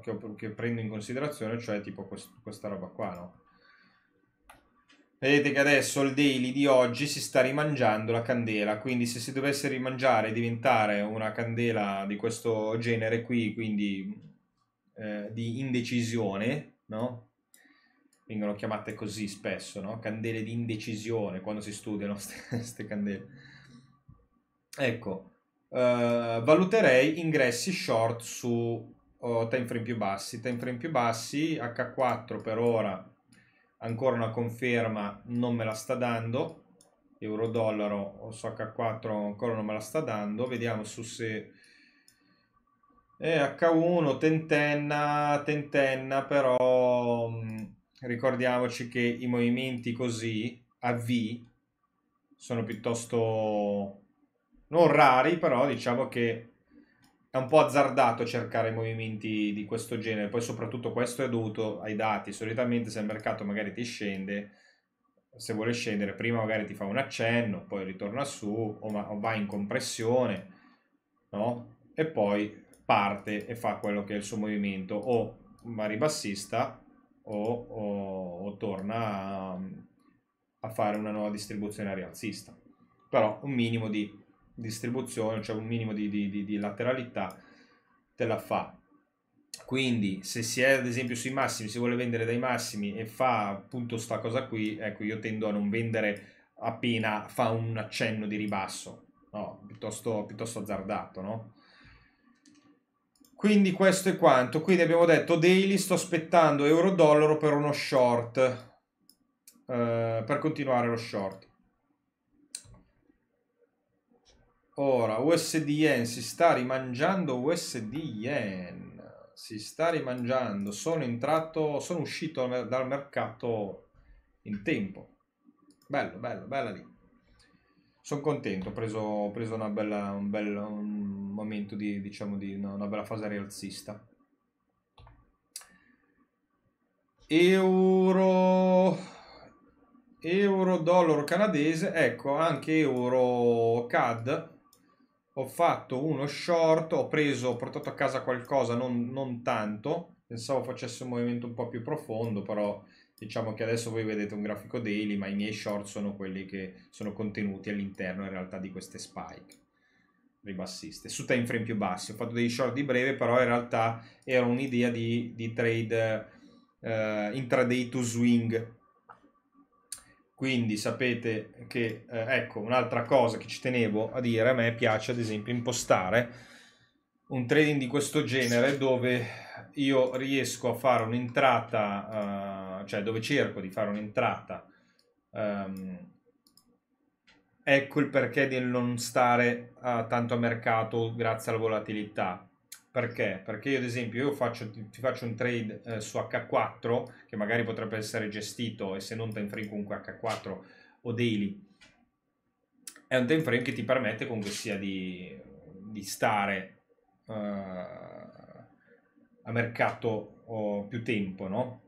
che, che, prendo in considerazione, cioè tipo quest, questa roba qua, no? Vedete che adesso il daily di oggi si sta rimangiando la candela, quindi se si dovesse rimangiare e diventare una candela di questo genere qui, quindi eh, di indecisione, no? Vengono chiamate così spesso, no? Candele di indecisione, quando si studiano queste candele. Ecco, eh, valuterei ingressi short su o time frame più bassi. Time frame più bassi, H4 per ora ancora una conferma non me la sta dando. Euro dollaro o su H4 ancora non me la sta dando. Vediamo su se... Eh, H1 tentenna, tentenna, però mm, ricordiamoci che i movimenti così a V sono piuttosto non rari, però diciamo che è un po' azzardato cercare movimenti di questo genere, poi soprattutto questo è dovuto ai dati, solitamente se il mercato magari ti scende, se vuole scendere prima magari ti fa un accenno, poi ritorna su o, ma- o va in compressione, no? E poi parte e fa quello che è il suo movimento, o va ribassista o, o, o torna a, a fare una nuova distribuzione rialzista, però un minimo di distribuzione, cioè un minimo di, di, di lateralità, te la fa. Quindi se si è ad esempio sui massimi, si vuole vendere dai massimi e fa appunto sta cosa qui, ecco io tendo a non vendere appena fa un accenno di ribasso, no? piuttosto, piuttosto azzardato, no? Quindi questo è quanto. Quindi abbiamo detto daily, sto aspettando euro-dollaro per uno short, eh, per continuare lo short. Ora, USD Yen si sta rimangiando USD Yen. Si sta rimangiando. Sono entrato, sono uscito dal mercato in tempo. Bello, bello, bella lì. Sono contento, ho preso, ho preso una bella, un bel un momento di, diciamo, di una bella fase rialzista. Euro, euro, dollaro canadese, ecco anche euro CAD ho fatto uno short, ho preso, ho portato a casa qualcosa, non, non tanto, pensavo facesse un movimento un po' più profondo, però diciamo che adesso voi vedete un grafico daily, ma i miei short sono quelli che sono contenuti all'interno in realtà di queste spike ribassiste, su time frame più bassi, ho fatto dei short di breve, però in realtà era un'idea di, di trade eh, intraday to swing, quindi sapete che, eh, ecco, un'altra cosa che ci tenevo a dire, a me piace ad esempio impostare un trading di questo genere dove io riesco a fare un'entrata, eh, cioè dove cerco di fare un'entrata. Ehm, ecco il perché del non stare eh, tanto a mercato grazie alla volatilità perché? Perché io ad esempio io faccio, ti faccio un trade eh, su H4 che magari potrebbe essere gestito e se non time frame comunque H4 o daily. È un time frame che ti permette comunque sia di, di stare uh, a mercato più tempo, no?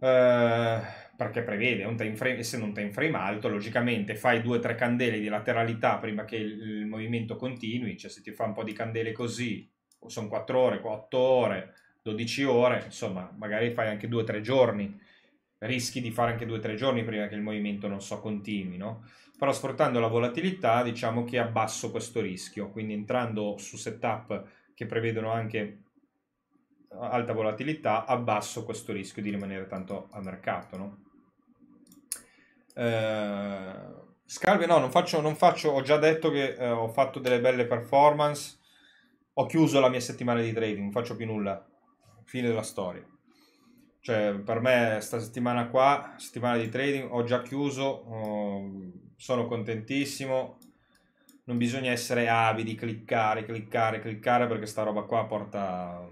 Uh, perché prevede, un time frame, essendo un time frame alto, logicamente fai due o tre candele di lateralità prima che il, il, movimento continui, cioè se ti fa un po' di candele così, o sono 4 ore, 8 ore, 12 ore, insomma, magari fai anche 2-3 giorni, rischi di fare anche 2-3 giorni prima che il movimento non so continui, no? Però sfruttando la volatilità diciamo che abbasso questo rischio, quindi entrando su setup che prevedono anche eh, alta volatilità, abbasso questo rischio di rimanere tanto a mercato, no? Eh, no, non faccio, non faccio, ho già detto che eh, ho fatto delle belle performance, ho chiuso la mia settimana di trading, non faccio più nulla, fine della storia. Cioè, per me questa settimana qua, settimana di trading, ho già chiuso, oh, sono contentissimo, non bisogna essere avidi, cliccare, cliccare, cliccare, perché sta roba qua porta...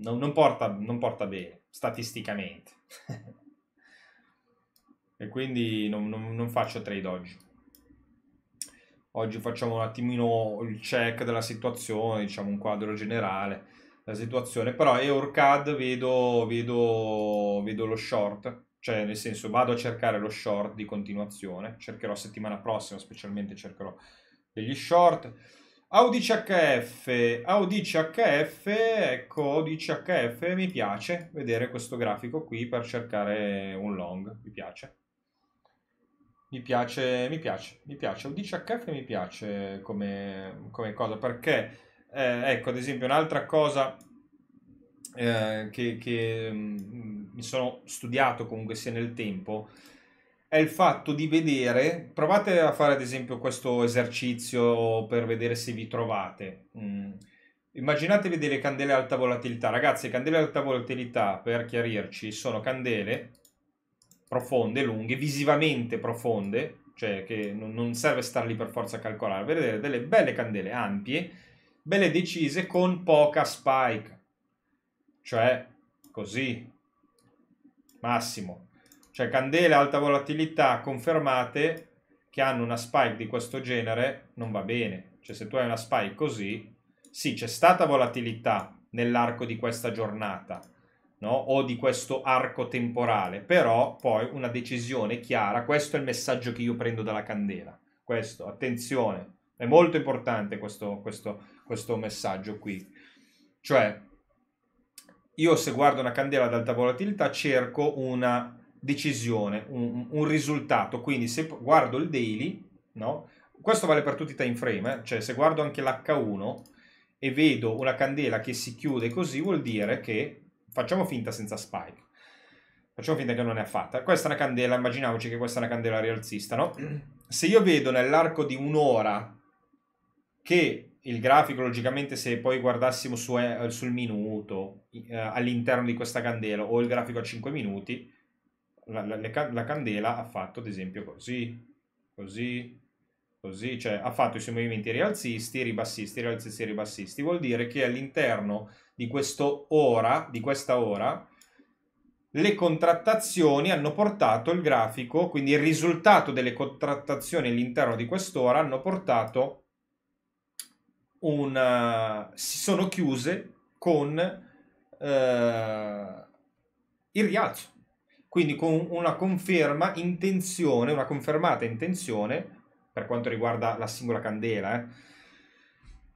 non, non, porta, non porta bene, statisticamente. e quindi non, non, non faccio trade oggi. Oggi facciamo un attimino il check della situazione, diciamo un quadro generale della situazione, però EurCAD vedo, vedo, vedo lo short, cioè nel senso vado a cercare lo short di continuazione, cercherò settimana prossima specialmente, cercherò degli short. Audi CHF, Audi CHF, ecco Audi CHF, mi piace vedere questo grafico qui per cercare un long, mi piace. Mi piace, mi piace, mi piace. Udice UDCHF mi piace come, come cosa perché, eh, ecco, ad esempio, un'altra cosa eh, che, che mh, mm, mi sono studiato comunque sia nel tempo è il fatto di vedere, provate a fare ad esempio questo esercizio per vedere se vi trovate. Mm. Immaginatevi delle candele a alta volatilità. Ragazzi, candele a alta volatilità, per chiarirci, sono candele profonde, lunghe, visivamente profonde, cioè che non, non serve star lì per forza a calcolare, vedere delle belle candele ampie, belle decise con poca spike, cioè così, massimo. Cioè candele alta volatilità confermate che hanno una spike di questo genere non va bene. Cioè se tu hai una spike così, sì c'è stata volatilità nell'arco di questa giornata, no? o di questo arco temporale, però poi una decisione chiara, questo è il messaggio che io prendo dalla candela, questo, attenzione, è molto importante questo, questo, questo messaggio qui, cioè io se guardo una candela ad alta volatilità cerco una decisione, un, un risultato, quindi se guardo il daily, no? questo vale per tutti i time frame, eh? cioè se guardo anche l'H1 e vedo una candela che si chiude così vuol dire che facciamo finta senza spike. Facciamo finta che non è ha Questa è una candela, immaginiamoci che questa è una candela rialzista, no? Se io vedo nell'arco di un'ora che il grafico, logicamente, se poi guardassimo su, eh, sul minuto eh, all'interno di questa candela o il grafico a 5 minuti, la, la, la candela ha fatto ad esempio così, così, Così, cioè, ha fatto i suoi movimenti rialzisti, ribassisti, rialzisti, ribassisti. Vuol dire che all'interno di, ora, di questa ora, le contrattazioni hanno portato il grafico, quindi il risultato delle contrattazioni all'interno di quest'ora hanno portato una... Eh, si sono chiuse con eh, il rialzo, quindi con una conferma intenzione, una confermata intenzione per quanto riguarda la singola candela, eh.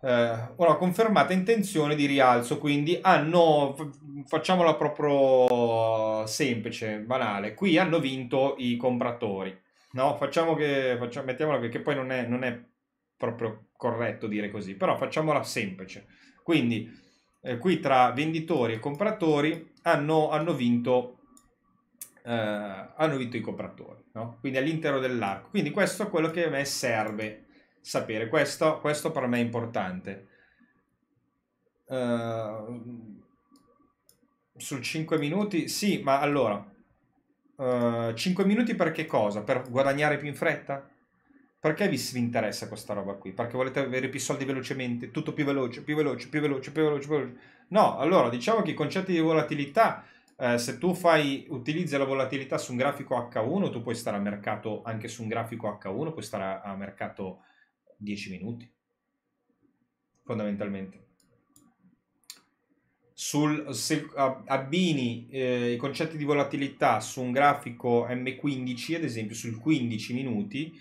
Eh, una confermata intenzione di rialzo, quindi hanno, ah, facciamola proprio semplice, banale, qui hanno vinto i compratori, no? Facciamo che, facciamo, mettiamola qui, che poi non è, non è proprio corretto dire così, però facciamola semplice. Quindi eh, qui tra venditori e compratori hanno, hanno vinto eh, hanno vinto i compratori, no? quindi all'interno dell'arco. Quindi questo è quello che a me serve sapere, questo, questo per me è importante. Uh, sul 5 minuti, sì, ma allora, uh, eh, 5 minuti per che cosa? Per guadagnare più in fretta? Perché vi, vi interessa questa roba qui? Perché volete avere più soldi velocemente, tutto più veloce, più veloce, più veloce, più veloce, più veloce. No, allora diciamo che i concetti di volatilità eh, se tu fai, utilizzi la volatilità su un grafico H1, tu puoi stare a mercato anche su un grafico H1, puoi stare a, a mercato 10 minuti, fondamentalmente. Sul, se abbini eh, i concetti di volatilità su un grafico M15, ad esempio sul 15 minuti,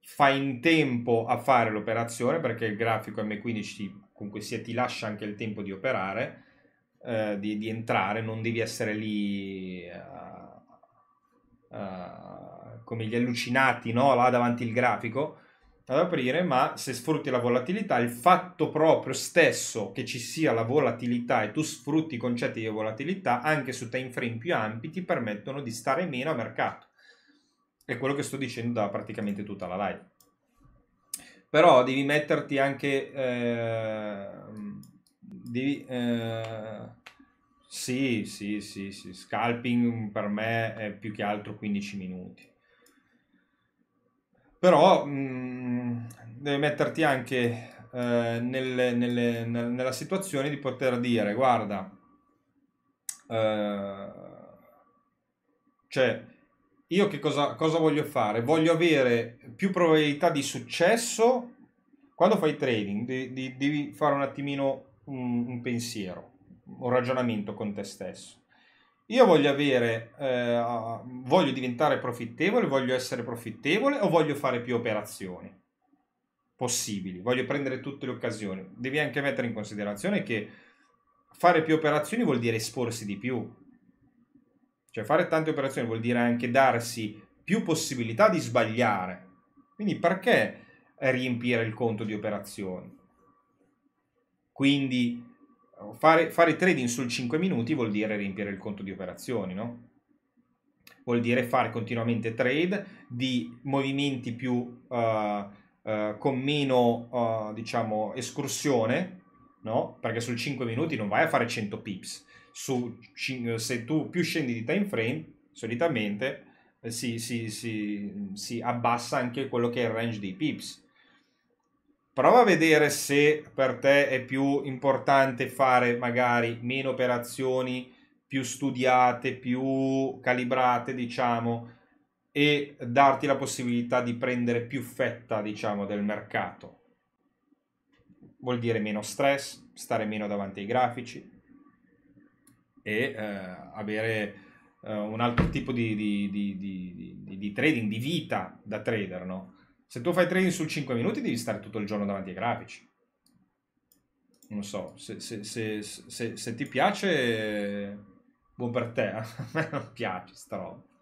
fai in tempo a fare l'operazione perché il grafico M15 comunque sia ti lascia anche il tempo di operare eh, di, di, entrare, non devi essere lì uh, uh, come gli allucinati, no? là davanti il grafico ad aprire, ma se sfrutti la volatilità, il fatto proprio stesso che ci sia la volatilità e tu sfrutti i concetti di volatilità anche su time frame più ampi ti permettono di stare meno a mercato. È quello che sto dicendo da praticamente tutta la live. Però devi metterti anche... Eh, devi, eh, sì, sì, sì, sì. Scalping per me è più che altro 15 minuti. Però mh, mm, devi metterti anche eh, nelle, nelle, nella situazione di poter dire, guarda, eh, cioè, io che cosa, cosa voglio fare? Voglio avere più probabilità di successo quando fai trading, devi, devi fare un attimino un, un pensiero un ragionamento con te stesso. Io voglio avere, eh, voglio diventare profittevole, voglio essere profittevole o voglio fare più operazioni possibili, voglio prendere tutte le occasioni. Devi anche mettere in considerazione che fare più operazioni vuol dire esporsi di più. Cioè fare tante operazioni vuol dire anche darsi più possibilità di sbagliare. Quindi perché riempire il conto di operazioni? Quindi fare, fare trading sul 5 minuti vuol dire riempire il conto di operazioni, no? Vuol dire fare continuamente trade di movimenti più uh, uh, con meno, uh, diciamo, escursione, no? Perché sul 5 minuti non vai a fare 100 pips. Su, se tu più scendi di time frame, solitamente si, si, si, si abbassa anche quello che è il range dei pips Prova a vedere se per te è più importante fare magari meno operazioni più studiate, più calibrate, diciamo, e darti la possibilità di prendere più fetta, diciamo, del mercato. Vuol dire meno stress, stare meno davanti ai grafici e eh, avere eh, un altro tipo di, di, di, di, trading, di vita da trader, no? Se tu fai trading su 5 minuti devi stare tutto il giorno davanti ai grafici. Non so, se, se, se, se ti piace, buon per te. A me non piace sta roba. A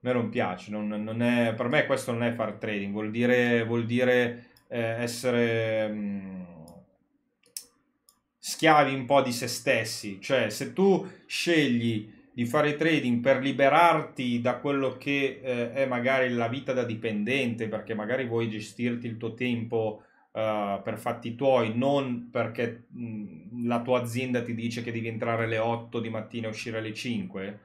me non piace. Non, non è, per me questo non è far trading, vuol dire, vuol dire eh, essere... Mh, mm, schiavi un po' di se stessi, cioè se tu scegli di fare trading per liberarti da quello che eh, è magari la vita da dipendente, perché magari vuoi gestirti il tuo tempo eh, per fatti tuoi, non perché mh, mm, la tua azienda ti dice che devi entrare alle 8 di mattina e uscire alle 5.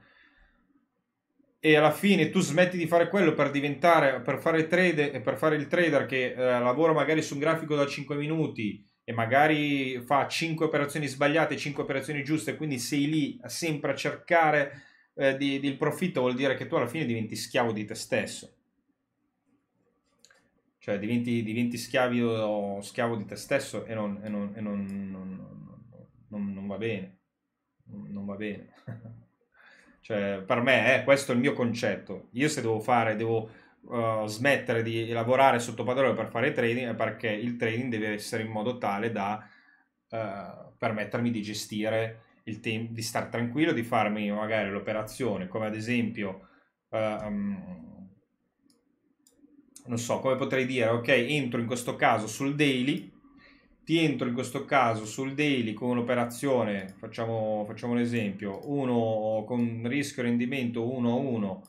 E alla fine tu smetti di fare quello per diventare, per fare, trade, per fare il trader che eh, lavora magari su un grafico da 5 minuti, e magari fa 5 operazioni sbagliate, 5 operazioni giuste, quindi sei lì sempre a cercare eh, di, del profitto, vuol dire che tu alla fine diventi schiavo di te stesso. Cioè diventi, diventi schiavo, schiavo di te stesso e non, e non, e non, non, non va bene. Non va bene. cioè, per me, eh, questo è il mio concetto. Io se devo fare, devo eh, smettere di lavorare sotto padrone per fare trading perché il trading deve essere in modo tale da uh, permettermi di gestire il tempo, di stare tranquillo, di farmi magari l'operazione, come ad esempio, uh, um, non so, come potrei dire, ok, entro in questo caso sul daily, ti entro in questo caso sul daily con un'operazione, facciamo, facciamo un esempio, uno con rischio rendimento 1 a 1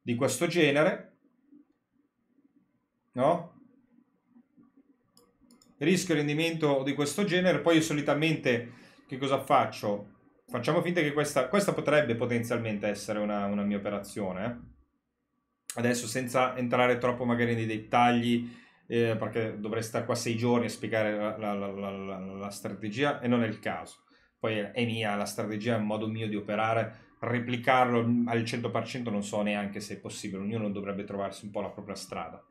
di questo genere, no? Rischio rendimento di questo genere, poi io solitamente che cosa faccio? Facciamo finta che questa, questa potrebbe potenzialmente essere una, una mia operazione. Eh. Adesso senza entrare troppo magari nei dettagli, eh, perché dovrei stare qua sei giorni a spiegare la, la, la, la strategia e non è il caso. Poi è mia, la strategia è un modo mio di operare, replicarlo al 100% non so neanche se è possibile, ognuno dovrebbe trovarsi un po' la propria strada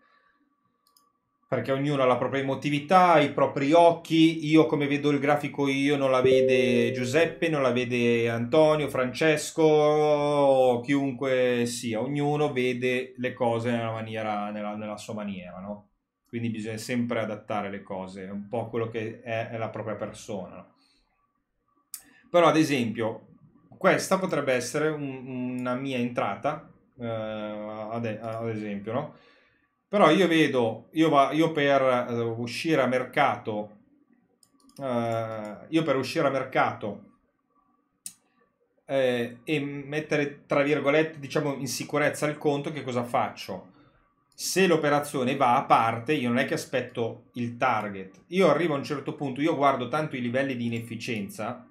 perché ognuno ha la propria emotività, i propri occhi, io come vedo il grafico io non la vede Giuseppe, non la vede Antonio, Francesco, chiunque sia, ognuno vede le cose nella, maniera, nella, nella sua maniera, no? Quindi bisogna sempre adattare le cose, è un po' quello che è, è la propria persona. No? Però ad esempio, questa potrebbe essere un, una mia entrata, eh, ad, ad esempio, no? Però io vedo, io, va, io per eh, uscire a mercato, uh, io per uscire a mercato eh, e mettere, tra virgolette, diciamo in sicurezza il conto, che cosa faccio? se l'operazione va a parte, io non è che aspetto il target. Io arrivo a un certo punto, io guardo tanto i livelli di inefficienza,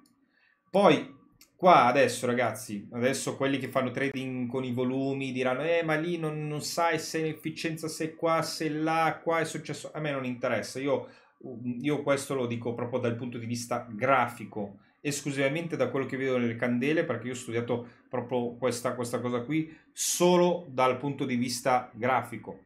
poi Qua adesso, ragazzi, adesso quelli che fanno trading con i volumi diranno: Eh, ma lì non, non sai se l'efficienza, se qua, se là, qua è successo. A me non interessa. Io, mm, io questo lo dico proprio dal punto di vista grafico, esclusivamente da quello che vedo nelle candele, perché io ho studiato proprio questa, questa cosa qui solo dal punto di vista grafico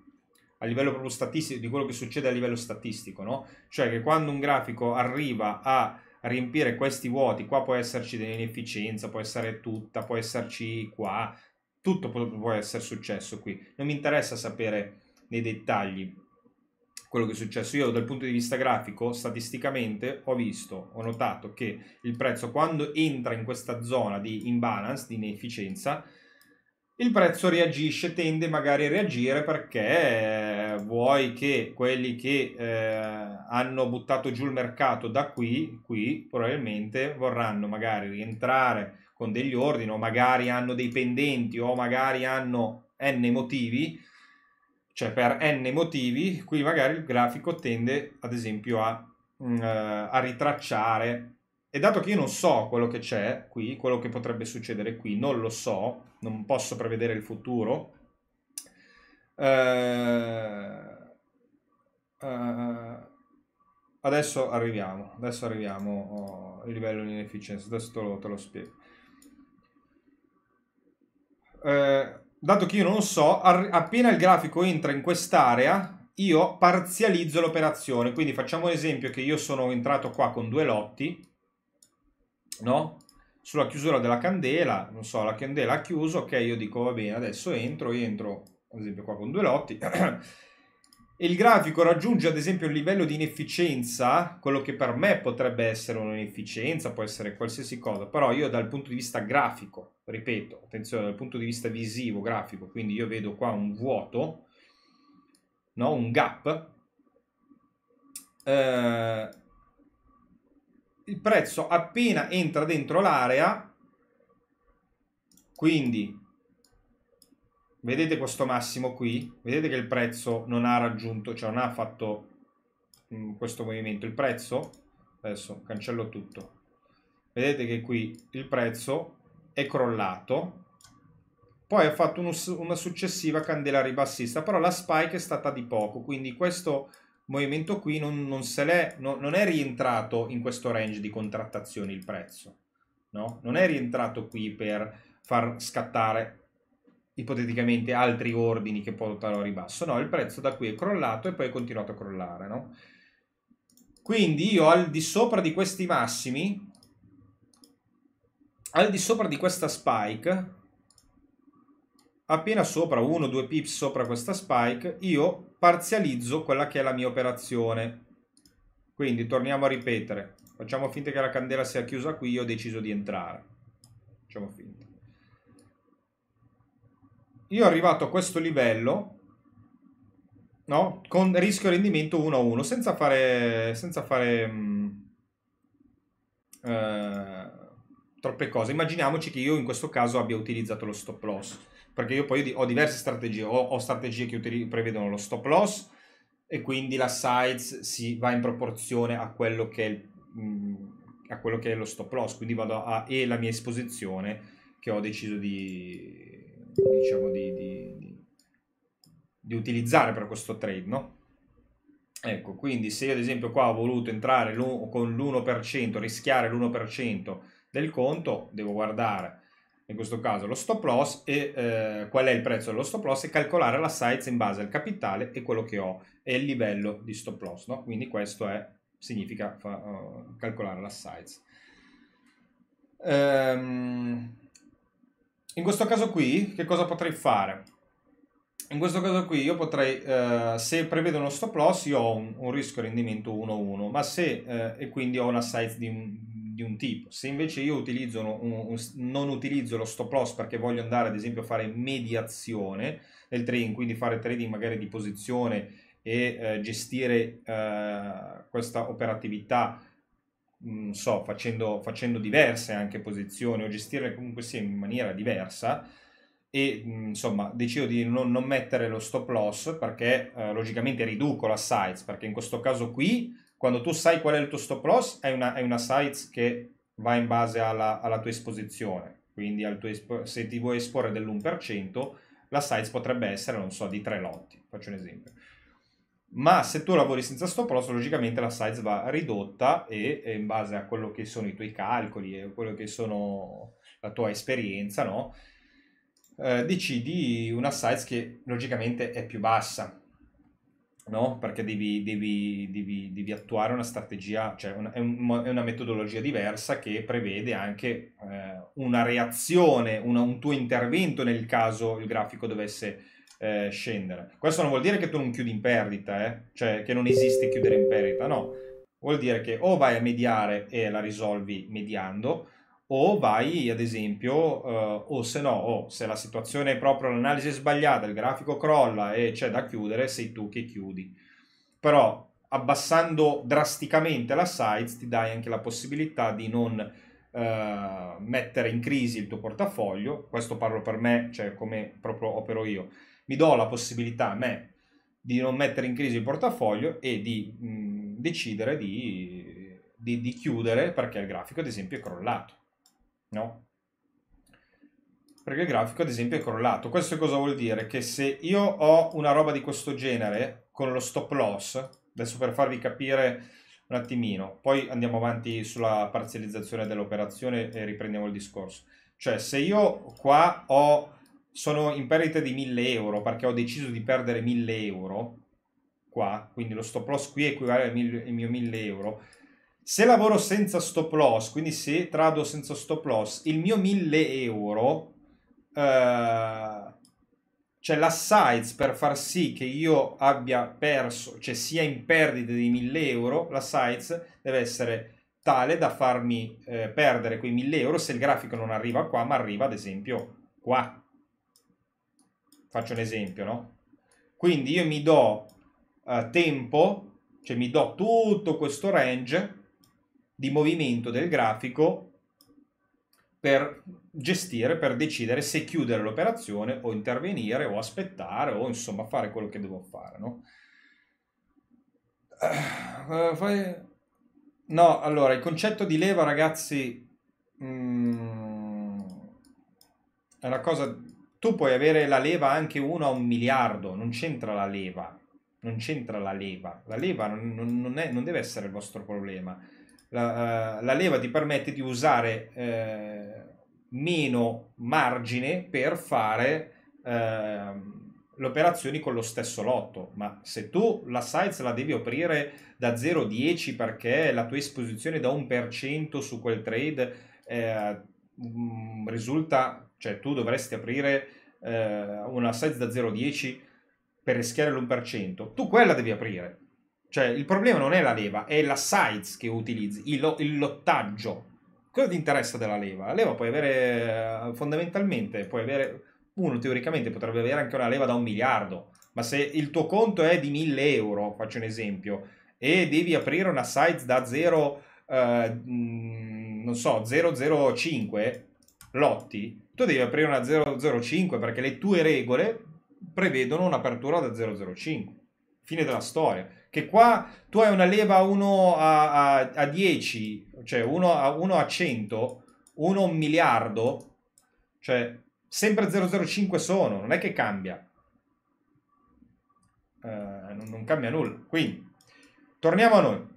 a livello proprio statistico, di quello che succede a livello statistico, no? Cioè che quando un grafico arriva a riempire questi vuoti. Qua può esserci dell'inefficienza, può essere tutta, può esserci qua, tutto può, può essere successo qui. Non mi interessa sapere nei dettagli quello che è successo. Io dal punto di vista grafico, statisticamente, ho visto, ho notato che il prezzo quando entra in questa zona di imbalance, di inefficienza, il prezzo reagisce, tende magari a reagire perché eh, vuoi che quelli che eh, hanno buttato giù il mercato da qui, qui probabilmente vorranno magari rientrare con degli ordini o magari hanno dei pendenti o magari hanno n motivi, cioè per n motivi, qui magari il grafico tende ad esempio a, mh, mm, eh, a ritracciare. E dato che io non so quello che c'è qui, quello che potrebbe succedere qui, non lo so, non posso prevedere il futuro. Eh, eh, adesso arriviamo, adesso arriviamo al eh, oh, livello di inefficienza, adesso te lo, te lo spiego. Eh, dato che io non so, appena il grafico entra in quest'area, io parzializzo l'operazione. Quindi facciamo esempio che io sono entrato qua con due lotti, no? sulla chiusura della candela, non so, la candela ha chiuso, ok, io dico va bene, adesso entro, io entro ad esempio qua con due lotti, e il grafico raggiunge ad esempio il livello di inefficienza, quello che per me potrebbe essere un'inefficienza, può essere qualsiasi cosa, però io dal punto di vista grafico, ripeto, attenzione, dal punto di vista visivo, grafico, quindi io vedo qua un vuoto, no? un gap, eh, il prezzo appena entra dentro l'area, quindi vedete questo massimo qui, vedete che il prezzo non ha raggiunto, cioè non ha fatto mh, mm, questo movimento, il prezzo, adesso cancello tutto, vedete che qui il prezzo è crollato, poi ha fatto uno, una successiva candela ribassista, però la spike è stata di poco, quindi questo movimento qui non, non, no, non, è rientrato in questo range di contrattazioni il prezzo, no? Non è rientrato qui per far scattare ipoteticamente altri ordini che portano a ribasso, no? Il prezzo da qui è crollato e poi è continuato a crollare, no? Quindi io al di sopra di questi massimi, al di sopra di questa spike, appena sopra 1-2 pips sopra questa spike io parzializzo quella che è la mia operazione quindi torniamo a ripetere facciamo finta che la candela sia chiusa qui io ho deciso di entrare facciamo finta io arrivato a questo livello no? con rischio rendimento 1-1 a senza fare senza fare mh, mm, eh, troppe cose immaginiamoci che io in questo caso abbia utilizzato lo stop loss perché io poi ho diverse strategie, ho, ho strategie che prevedono lo stop loss e quindi la size si va in proporzione a quello che è, il, mm, a quello che è lo stop loss, quindi vado a E la mia esposizione che ho deciso di, diciamo, di, di, di utilizzare per questo trade, no? Ecco, quindi se io ad esempio qua ho voluto entrare con l'1%, rischiare l'1% del conto, devo guardare in questo caso lo stop loss e eh, qual è il prezzo dello stop loss e calcolare la size in base al capitale e quello che ho e il livello di stop loss, no? quindi questo è, significa fa, uh, calcolare la size. Um, in questo caso qui che cosa potrei fare? In questo caso qui io potrei, uh, se prevedo uno stop loss, io ho un, un rischio rendimento 1-1, ma se, uh, e quindi ho una size di un, di un tipo. Se invece io utilizzo un, un, non utilizzo lo stop loss perché voglio andare ad esempio a fare mediazione nel trading, quindi fare trading magari di posizione e eh, gestire eh, questa operatività, mh, so, facendo, facendo, diverse anche posizioni o gestire comunque sia in maniera diversa e mm, insomma decido di non, non, mettere lo stop loss perché eh, logicamente riduco la size perché in questo caso qui quando tu sai qual è il tuo stop loss, è una, è una size che va in base alla, alla tua esposizione. Quindi tuo, se ti vuoi esporre dell'1%, la size potrebbe essere, non so, di 3 lotti. Faccio un esempio. Ma se tu lavori senza stop loss, logicamente la size va ridotta e, e in base a quello che sono i tuoi calcoli e quello che sono la tua esperienza, no? Eh, decidi una size che logicamente è più bassa no? Perché devi, devi, devi, devi, attuare una strategia, cioè una, è, un, è, una metodologia diversa che prevede anche eh, una reazione, una, un tuo intervento nel caso il grafico dovesse eh, scendere. Questo non vuol dire che tu non chiudi in perdita, eh? cioè che non esiste chiudere in perdita, no. Vuol dire che o vai a mediare e la risolvi mediando, o vai ad esempio, eh, o se no, o se la situazione è proprio l'analisi è sbagliata, il grafico crolla e c'è da chiudere, sei tu che chiudi. Però abbassando drasticamente la size ti dai anche la possibilità di non eh, mettere in crisi il tuo portafoglio, questo parlo per me, cioè come proprio opero io, mi do la possibilità a me di non mettere in crisi il portafoglio e di mh, mm, decidere di, di, di chiudere perché il grafico ad esempio è crollato no? Perché il grafico, ad esempio, è crollato. Questo cosa vuol dire? Che se io ho una roba di questo genere, con lo stop loss, adesso per farvi capire un attimino, poi andiamo avanti sulla parzializzazione dell'operazione e riprendiamo il discorso. Cioè, se io qua ho, sono in perdita di 1000 euro, perché ho deciso di perdere 1000 euro, qua, quindi lo stop loss qui equivale al mio 1000 euro, se lavoro senza stop loss, quindi se trado senza stop loss, il mio 1000 euro, eh, cioè size per far sì che io abbia perso, cioè sia in perdita di 1000 euro, la size deve essere tale da farmi eh, perdere quei 1000 euro se il grafico non arriva qua, ma arriva ad esempio qua. Faccio un esempio, no? Quindi io mi do eh, tempo, cioè mi do tutto questo range di movimento del grafico per gestire, per decidere se chiudere l'operazione o intervenire o aspettare o insomma fare quello che devo fare. No? Eh, no allora, il concetto di leva ragazzi mm, è una cosa... Tu puoi avere la leva anche 1 a un miliardo, non c'entra la leva, non c'entra la leva, la leva non, non, è, non deve essere il vostro problema la, eh, la leva ti permette di usare eh, meno margine per fare eh, le operazioni con lo stesso lotto, ma se tu la size la devi aprire da 0,10 perché la tua esposizione da 1% su quel trade eh, mm, risulta, cioè tu dovresti aprire eh, una size da 0,10 per rischiare l'1%, tu quella devi aprire, cioè, il problema non è la leva, è la size che utilizzi, il, il lottaggio. Cosa ti interessa della leva? La leva puoi avere, eh, fondamentalmente, puoi avere... Uno teoricamente potrebbe avere anche una leva da un miliardo, ma se il tuo conto è di 1000 euro, faccio un esempio, e devi aprire una size da 0, eh, non so, 005 lotti, tu devi aprire una 005 perché le tue regole prevedono un'apertura da 005. Fine della storia. Che qua tu hai una leva 1 a, a, a 10, cioè 1 a, 1 a 100, 1 a un miliardo, cioè sempre 005 sono, non è che cambia. Eh, non, non cambia nulla. Quindi, torniamo a noi.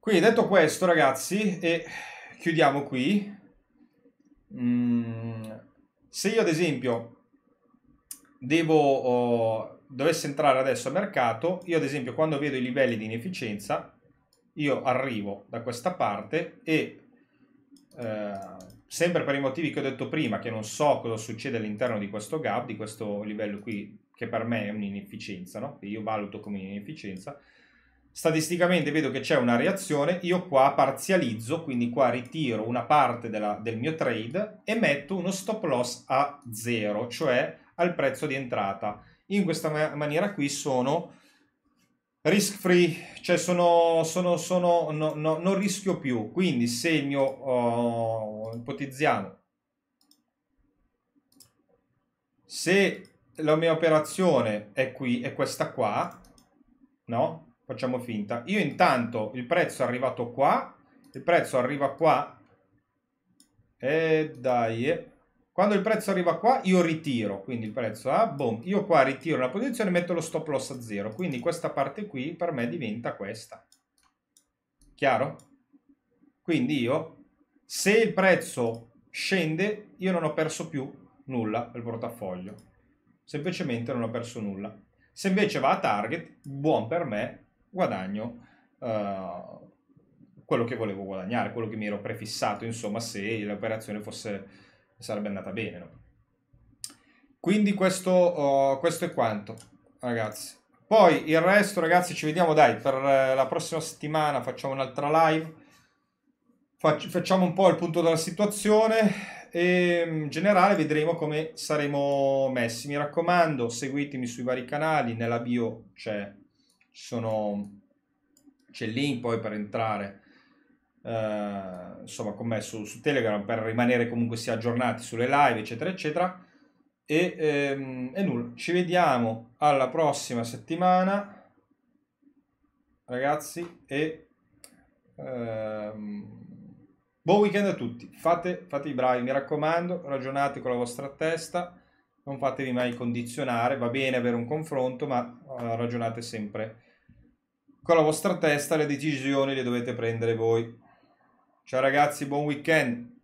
Quindi detto questo ragazzi, e chiudiamo qui, mm, se io ad esempio devo, oh, dovesse entrare adesso a mercato, io ad esempio quando vedo i livelli di inefficienza, io arrivo da questa parte e eh, sempre per i motivi che ho detto prima, che non so cosa succede all'interno di questo gap, di questo livello qui, che per me è un'inefficienza, no? che io valuto come inefficienza, statisticamente vedo che c'è una reazione, io qua parzializzo, quindi qua ritiro una parte della, del mio trade e metto uno stop loss a zero, cioè al prezzo di entrata in questa ma- maniera qui sono risk free, cioè sono, sono, sono no, no, non rischio più. Quindi se il mio, oh, ipotizziamo, se la mia operazione è qui, è questa qua, no? Facciamo finta. Io intanto il prezzo è arrivato qua, il prezzo arriva qua, e dai eh. Quando il prezzo arriva qua, io ritiro, quindi il prezzo A, boom, io qua ritiro la posizione e metto lo stop loss a zero, quindi questa parte qui per me diventa questa. Chiaro? Quindi io, se il prezzo scende, io non ho perso più nulla nel portafoglio. Semplicemente non ho perso nulla. Se invece va a target, buon per me, guadagno uh, quello che volevo guadagnare, quello che mi ero prefissato, insomma, se l'operazione fosse sarebbe andata bene, no? Quindi questo, oh, questo è quanto, ragazzi. Poi il resto, ragazzi, ci vediamo, dai, per eh, la prossima settimana facciamo un'altra live. Facci, facciamo un po' il punto della situazione e mm, in generale vedremo come saremo messi. Mi raccomando, seguitemi sui vari canali, nella bio c'è, sono, c'è il link poi per entrare eh, insomma con me su, su, Telegram per rimanere comunque sia aggiornati sulle live eccetera eccetera e, ehm, e nulla ci vediamo alla prossima settimana ragazzi e ehm, buon weekend a tutti fate, fate i bravi mi raccomando ragionate con la vostra testa non fatevi mai condizionare, va bene avere un confronto, ma eh, ragionate sempre con la vostra testa, le decisioni le dovete prendere voi. Ciao ragazzi, buon weekend.